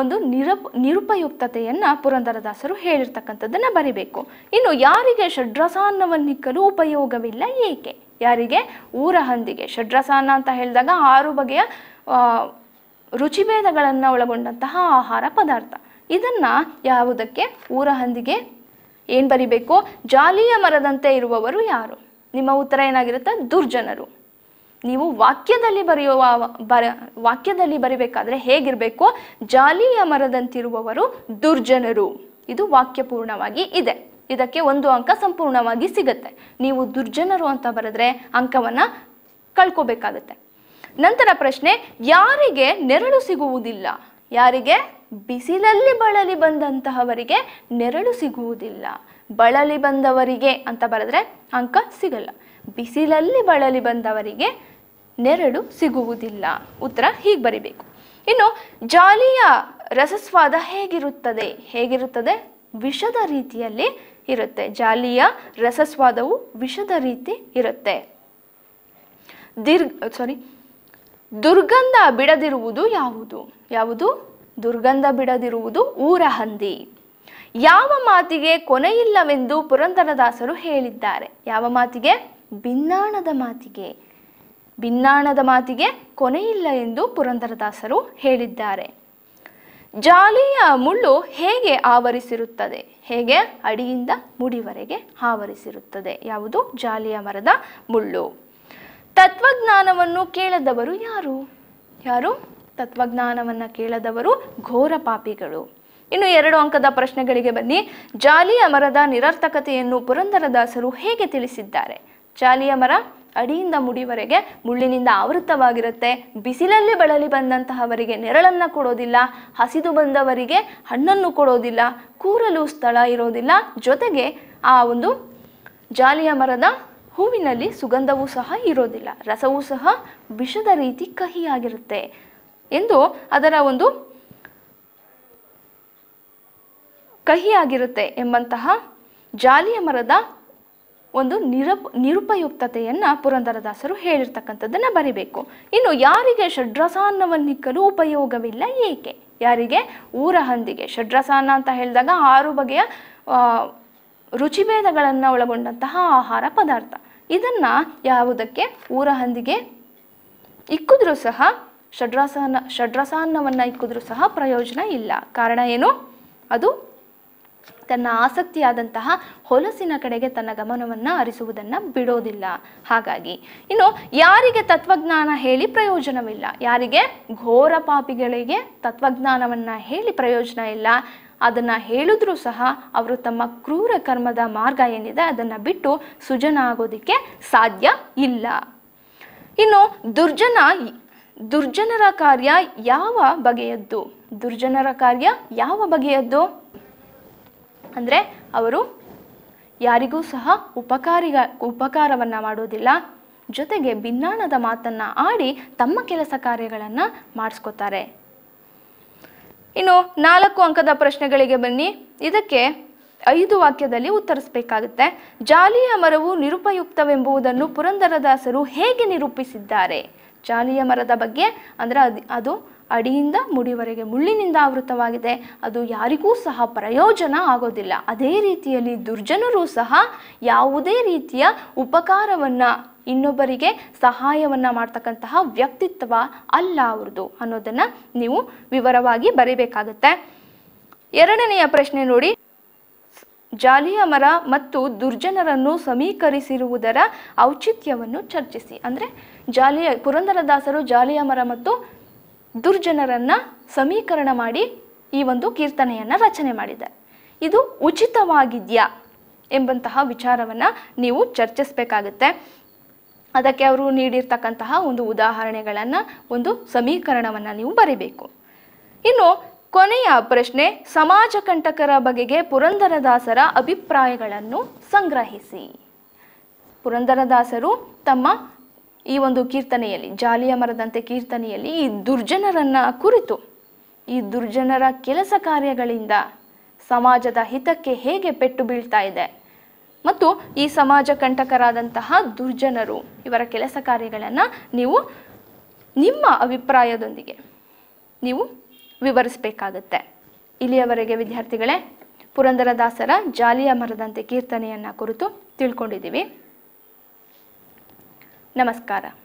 ಒಂದು ನಿರಪ್ ನಿರುಪಯುಕ್ತತೆಯನ್ನು ಪುರಂದರದಾಸರು ಹೇಳಿರ್ತಕ್ಕಂಥದ್ದನ್ನು ಬರಿಬೇಕು ಇನ್ನು ಯಾರಿಗೆ ಷಡ್ರಸಾನ್ನವನ್ನಿಕ್ಕಲು ಉಪಯೋಗವಿಲ್ಲ ಏಕೆ ಯಾರಿಗೆ ಊರ ಹಂದಿಗೆ ಷಡ್ರಸಾನ್ನ ಅಂತ ಹೇಳಿದಾಗ ಆರು ಬಗೆಯ ರುಚಿಭೇದಗಳನ್ನು ಒಳಗೊಂಡಂತಹ ಆಹಾರ ಪದಾರ್ಥ ಇದನ್ನು ಯಾವುದಕ್ಕೆ ಊರ ಹಂದಿಗೆ ಏನು ಬರಿಬೇಕು ಜಾಲಿಯ ಮರದಂತೆ ಇರುವವರು ಯಾರು ನಿಮ್ಮ ಉತ್ತರ ಏನಾಗಿರುತ್ತೆ ದುರ್ಜನರು ನೀವು ವಾಕ್ಯದಲ್ಲಿ ಬರೆಯುವ ಬರ ವಾಕ್ಯದಲ್ಲಿ ಬರಿಬೇಕಾದ್ರೆ ಹೇಗಿರಬೇಕು ಜಾಲಿಯ ಮರದಂತಿರುವವರು ದುರ್ಜನರು ಇದು ವಾಕ್ಯಪೂರ್ಣವಾಗಿ ಇದೆ ಇದಕ್ಕೆ ಒಂದು ಅಂಕ ಸಂಪೂರ್ಣವಾಗಿ ಸಿಗುತ್ತೆ ನೀವು ದುರ್ಜನರು ಅಂತ ಬರೆದ್ರೆ ಅಂಕವನ್ನ ಕಳ್ಕೋಬೇಕಾಗತ್ತೆ ನಂತರ ಪ್ರಶ್ನೆ ಯಾರಿಗೆ ನೆರಳು ಸಿಗುವುದಿಲ್ಲ ಯಾರಿಗೆ ಬಿಸಿಲಲ್ಲಿ ಬಳಲಿ ಬಂದಂತಹವರಿಗೆ ನೆರಳು ಸಿಗುವುದಿಲ್ಲ ಬಳಲಿ ಬಂದವರಿಗೆ ಅಂತ ಬರೆದ್ರೆ ಅಂಕ ಸಿಗಲ್ಲ ಬಿಸಿಲಲ್ಲಿ ಬಳಲಿ ಬಂದವರಿಗೆ ನೆರಳು ಸಿಗುವುದಿಲ್ಲ ಉತ್ತರ ಹೀಗೆ ಬರಿಬೇಕು ಇನ್ನು ಜಾಲಿಯ ರಸಸ್ವಾದ ಹೇಗಿರುತ್ತದೆ ಹೇಗಿರುತ್ತದೆ ವಿಷದ ರೀತಿಯಲ್ಲಿ ಇರುತ್ತೆ ಜಾಲಿಯ ರಸಸ್ವಾದವು ವಿಷದ ರೀತಿ ಇರುತ್ತೆ ದೀರ್ಘ ಸಾರಿ ದುರ್ಗಂಧ ಬಿಡದಿರುವುದು ಯಾವುದು ಯಾವುದು ದುರ್ಗಂಧ ಬಿಡದಿರುವುದು ಊರ ಹಂದಿ ಯಾವ ಮಾತಿಗೆ ಕೊನೆಯಿಲ್ಲವೆಂದು ಪುರಂದರದಾಸರು ಹೇಳಿದ್ದಾರೆ ಯಾವ ಮಾತಿಗೆ ಬಿನ್ನಾಣದ ಮಾತಿಗೆ ಭಿನ್ನಾಣದ ಮಾತಿಗೆ ಕೊನೆಯಿಲ್ಲ ಎಂದು ಪುರಂದರದಾಸರು ಹೇಳಿದ್ದಾರೆ ಜಾಲಿಯ ಮುಳ್ಳು ಹೇಗೆ ಆವರಿಸಿರುತ್ತದೆ ಹೇಗೆ ಅಡಿಯಿಂದ ಮುಡಿವರೆಗೆ ಆವರಿಸಿರುತ್ತದೆ ಯಾವುದು ಜಾಲಿಯ ಮರದ ಮುಳ್ಳು ತತ್ವಜ್ಞಾನವನ್ನು ಕೇಳದವರು ಯಾರು ಯಾರು ತತ್ವಜ್ಞಾನವನ್ನು ಕೇಳದವರು ಘೋರ ಪಾಪಿಗಳು ಇನ್ನು ಎರಡು ಅಂಕದ ಪ್ರಶ್ನೆಗಳಿಗೆ ಬನ್ನಿ ಜಾಲಿಯ ಮರದ ನಿರರ್ಥಕತೆಯನ್ನು ಪುರಂದರದಾಸರು ಹೇಗೆ ತಿಳಿಸಿದ್ದಾರೆ ಚಾಲಿಯ ಮರ ಅಡಿಯಿಂದ ಮುಡಿವರೆಗೆ ಮುಳ್ಳಿನಿಂದ ಆವೃತವಾಗಿರುತ್ತೆ ಬಿಸಿಲಲ್ಲಿ ಬಳಲಿ ಬಂದಂತಹವರಿಗೆ ನೆರಳನ್ನು ಕೊಡೋದಿಲ್ಲ ಹಸಿದು ಬಂದವರಿಗೆ ಹಣ್ಣನ್ನು ಕೊಡೋದಿಲ್ಲ ಕೂರಲು ಸ್ಥಳ ಇರೋದಿಲ್ಲ ಜೊತೆಗೆ ಆ ಒಂದು ಜಾಲಿಯ ಮರದ ಹೂವಿನಲ್ಲಿ ಸುಗಂಧವೂ ಸಹ ಇರೋದಿಲ್ಲ ರಸವೂ ಸಹ ವಿಷದ ರೀತಿ ಕಹಿಯಾಗಿರುತ್ತೆ ಎಂದು ಅದರ ಒಂದು ಕಹಿಯಾಗಿರುತ್ತೆ ಎಂಬಂತಹ ಜಾಲಿಯ ಮರದ ಒಂದು ನಿರಪ್ ನಿರುಪಯುಕ್ತತೆಯನ್ನು ಪುರಂದರದಾಸರು ಹೇಳಿರ್ತಕ್ಕಂಥದ್ದನ್ನು ಬರಿಬೇಕು ಇನ್ನು ಯಾರಿಗೆ ಷಡ್ರಸಾನ್ನವನ್ನಿಕ್ಕಲು ಉಪಯೋಗವಿಲ್ಲ ಏಕೆ ಯಾರಿಗೆ ಊರ ಹಂದಿಗೆ ಷಡ್ರಸಾನ್ನ ಅಂತ ಹೇಳಿದಾಗ ಆರು ಬಗೆಯ ರುಚಿಭೇದಗಳನ್ನು ಒಳಗೊಂಡಂತಹ ಆಹಾರ ಪದಾರ್ಥ ಇದನ್ನು ಯಾವುದಕ್ಕೆ ಊರ ಹಂದಿಗೆ ಇಕ್ಕಿದ್ರೂ ಸಹ ಷಡ್ರಸಾನ್ನ ಷಡ್ರಸಾನವನ್ನು ಇಕ್ಕಿದ್ರೂ ಸಹ ಪ್ರಯೋಜನ ಇಲ್ಲ ಕಾರಣ ಏನು ಅದು ತನ್ನ ಆಸಕ್ತಿಯಾದಂತಹ ಹೊಲಸಿನ ಕಡೆಗೆ ತನ್ನ ಗಮನವನ್ನು ಹರಿಸುವುದನ್ನು ಬಿಡೋದಿಲ್ಲ ಹಾಗಾಗಿ ಇನ್ನು ಯಾರಿಗೆ ತತ್ವಜ್ಞಾನ ಹೇಳಿ ಪ್ರಯೋಜನವಿಲ್ಲ ಯಾರಿಗೆ ಘೋರ ಪಾಪಿಗಳಿಗೆ ತತ್ವಜ್ಞಾನವನ್ನು ಹೇಳಿ ಪ್ರಯೋಜನ ಇಲ್ಲ ಅದನ್ನು ಹೇಳಿದ್ರೂ ಸಹ ಅವರು ತಮ್ಮ ಕ್ರೂರ ಕರ್ಮದ ಮಾರ್ಗ ಏನಿದೆ ಅದನ್ನು ಬಿಟ್ಟು ಸುಜನ ಆಗೋದಕ್ಕೆ ಸಾಧ್ಯ ಇಲ್ಲ ಇನ್ನು ದುರ್ಜನ ದುರ್ಜನರ ಕಾರ್ಯ ಯಾವ ಬಗೆಯದ್ದು ದುರ್ಜನರ ಕಾರ್ಯ ಯಾವ ಬಗೆಯದ್ದು ಅಂದರೆ ಅವರು ಯಾರಿಗೂ ಸಹ ಉಪಕಾರಿಗ ಉಪಕಾರವನ್ನು ಮಾಡೋದಿಲ್ಲ ಜೊತೆಗೆ ಭಿನ್ನಾಣದ ಮಾತನ್ನು ಆಡಿ ತಮ್ಮ ಕೆಲಸ ಕಾರ್ಯಗಳನ್ನು ಮಾಡಿಸ್ಕೋತಾರೆ ಇನ್ನು ನಾಲ್ಕು ಅಂಕದ ಪ್ರಶ್ನೆಗಳಿಗೆ ಬನ್ನಿ ಇದಕ್ಕೆ ಐದು ವಾಕ್ಯದಲ್ಲಿ ಉತ್ತರಿಸಬೇಕಾಗುತ್ತೆ ಜಾಲಿಯ ಮರವು ನಿರುಪಯುಕ್ತವೆಂಬುದನ್ನು ಪುರಂದರದಾಸರು ಹೇಗೆ ನಿರೂಪಿಸಿದ್ದಾರೆ ಜಾಲಿಯ ಮರದ ಬಗ್ಗೆ ಅಂದರೆ ಅದು ಅಡಿಯಿಂದ ಮುಡಿವರೆಗೆ ಮುಳ್ಳಿನಿಂದ ಆವೃತವಾಗಿದೆ ಅದು ಯಾರಿಗೂ ಸಹ ಪ್ರಯೋಜನ ಆಗೋದಿಲ್ಲ ಅದೇ ರೀತಿಯಲ್ಲಿ ದುರ್ಜನರು ಸಹ ಯಾವುದೇ ರೀತಿಯ ಉಪಕಾರವನ್ನು ಇನ್ನೊಬ್ಬರಿಗೆ ಸಹಾಯವನ್ನು ಮಾಡ್ತಕ್ಕಂತಹ ವ್ಯಕ್ತಿತ್ವ ಅಲ್ಲ ಅವ್ರದ್ದು ಅನ್ನೋದನ್ನು ನೀವು ವಿವರವಾಗಿ ಬರೀಬೇಕಾಗತ್ತೆ ಎರಡನೆಯ ಪ್ರಶ್ನೆ ನೋಡಿ ಜಾಲಿಯ ಮರ ಮತ್ತು ದುರ್ಜನರನ್ನು ಸಮೀಕರಿಸಿರುವುದರ ಔಚಿತ್ಯವನ್ನು ಚರ್ಚಿಸಿ ಅಂದರೆ ಜಾಲಿಯ ಪುರಂದರದಾಸರು ಜಾಲಿಯ ಮರ ಮತ್ತು ದುರ್ಜನರನ್ನ ಸಮೀಕರಣ ಮಾಡಿ ಈ ಒಂದು ಕೀರ್ತನೆಯನ್ನ ರಚನೆ ಮಾಡಿದೆ ಇದು ಉಚಿತವಾಗಿದೆಯಾ ಎಂಬಂತಹ ವಿಚಾರವನ್ನು ನೀವು ಚರ್ಚಿಸಬೇಕಾಗುತ್ತೆ ಅದಕ್ಕೆ ಅವರು ನೀಡಿರ್ತಕ್ಕಂತಹ ಒಂದು ಉದಾಹರಣೆಗಳನ್ನು ಒಂದು ಸಮೀಕರಣವನ್ನು ನೀವು ಬರೀಬೇಕು ಇನ್ನು ಕೊನೆಯ ಪ್ರಶ್ನೆ ಸಮಾಜ ಕಂಟಕರ ಬಗೆಗೆ ಪುರಂದರದಾಸರ ಅಭಿಪ್ರಾಯಗಳನ್ನು ಸಂಗ್ರಹಿಸಿ ಪುರಂದರದಾಸರು ತಮ್ಮ ಈ ಒಂದು ಕೀರ್ತನೆಯಲ್ಲಿ ಜಾಲಿಯ ಮರದಂತೆ ಕೀರ್ತನೆಯಲ್ಲಿ ಈ ದುರ್ಜನರನ್ನ ಕುರಿತು ಈ ದುರ್ಜನರ ಕೆಲಸ ಕಾರ್ಯಗಳಿಂದ ಸಮಾಜದ ಹಿತಕ್ಕೆ ಹೇಗೆ ಪೆಟ್ಟು ಬೀಳ್ತಾ ಇದೆ ಮತ್ತು ಈ ಸಮಾಜ ಕಂಟಕರಾದಂತಹ ದುರ್ಜನರು ಇವರ ಕೆಲಸ ಕಾರ್ಯಗಳನ್ನು ನೀವು ನಿಮ್ಮ ಅಭಿಪ್ರಾಯದೊಂದಿಗೆ ನೀವು ವಿವರಿಸಬೇಕಾಗತ್ತೆ ಇಲ್ಲಿಯವರೆಗೆ ವಿದ್ಯಾರ್ಥಿಗಳೇ ಪುರಂದರದಾಸರ ಜಾಲಿಯ ಮರದಂತೆ ಕೀರ್ತನೆಯನ್ನು ಕುರಿತು ತಿಳ್ಕೊಂಡಿದ್ದೀವಿ नमस्कार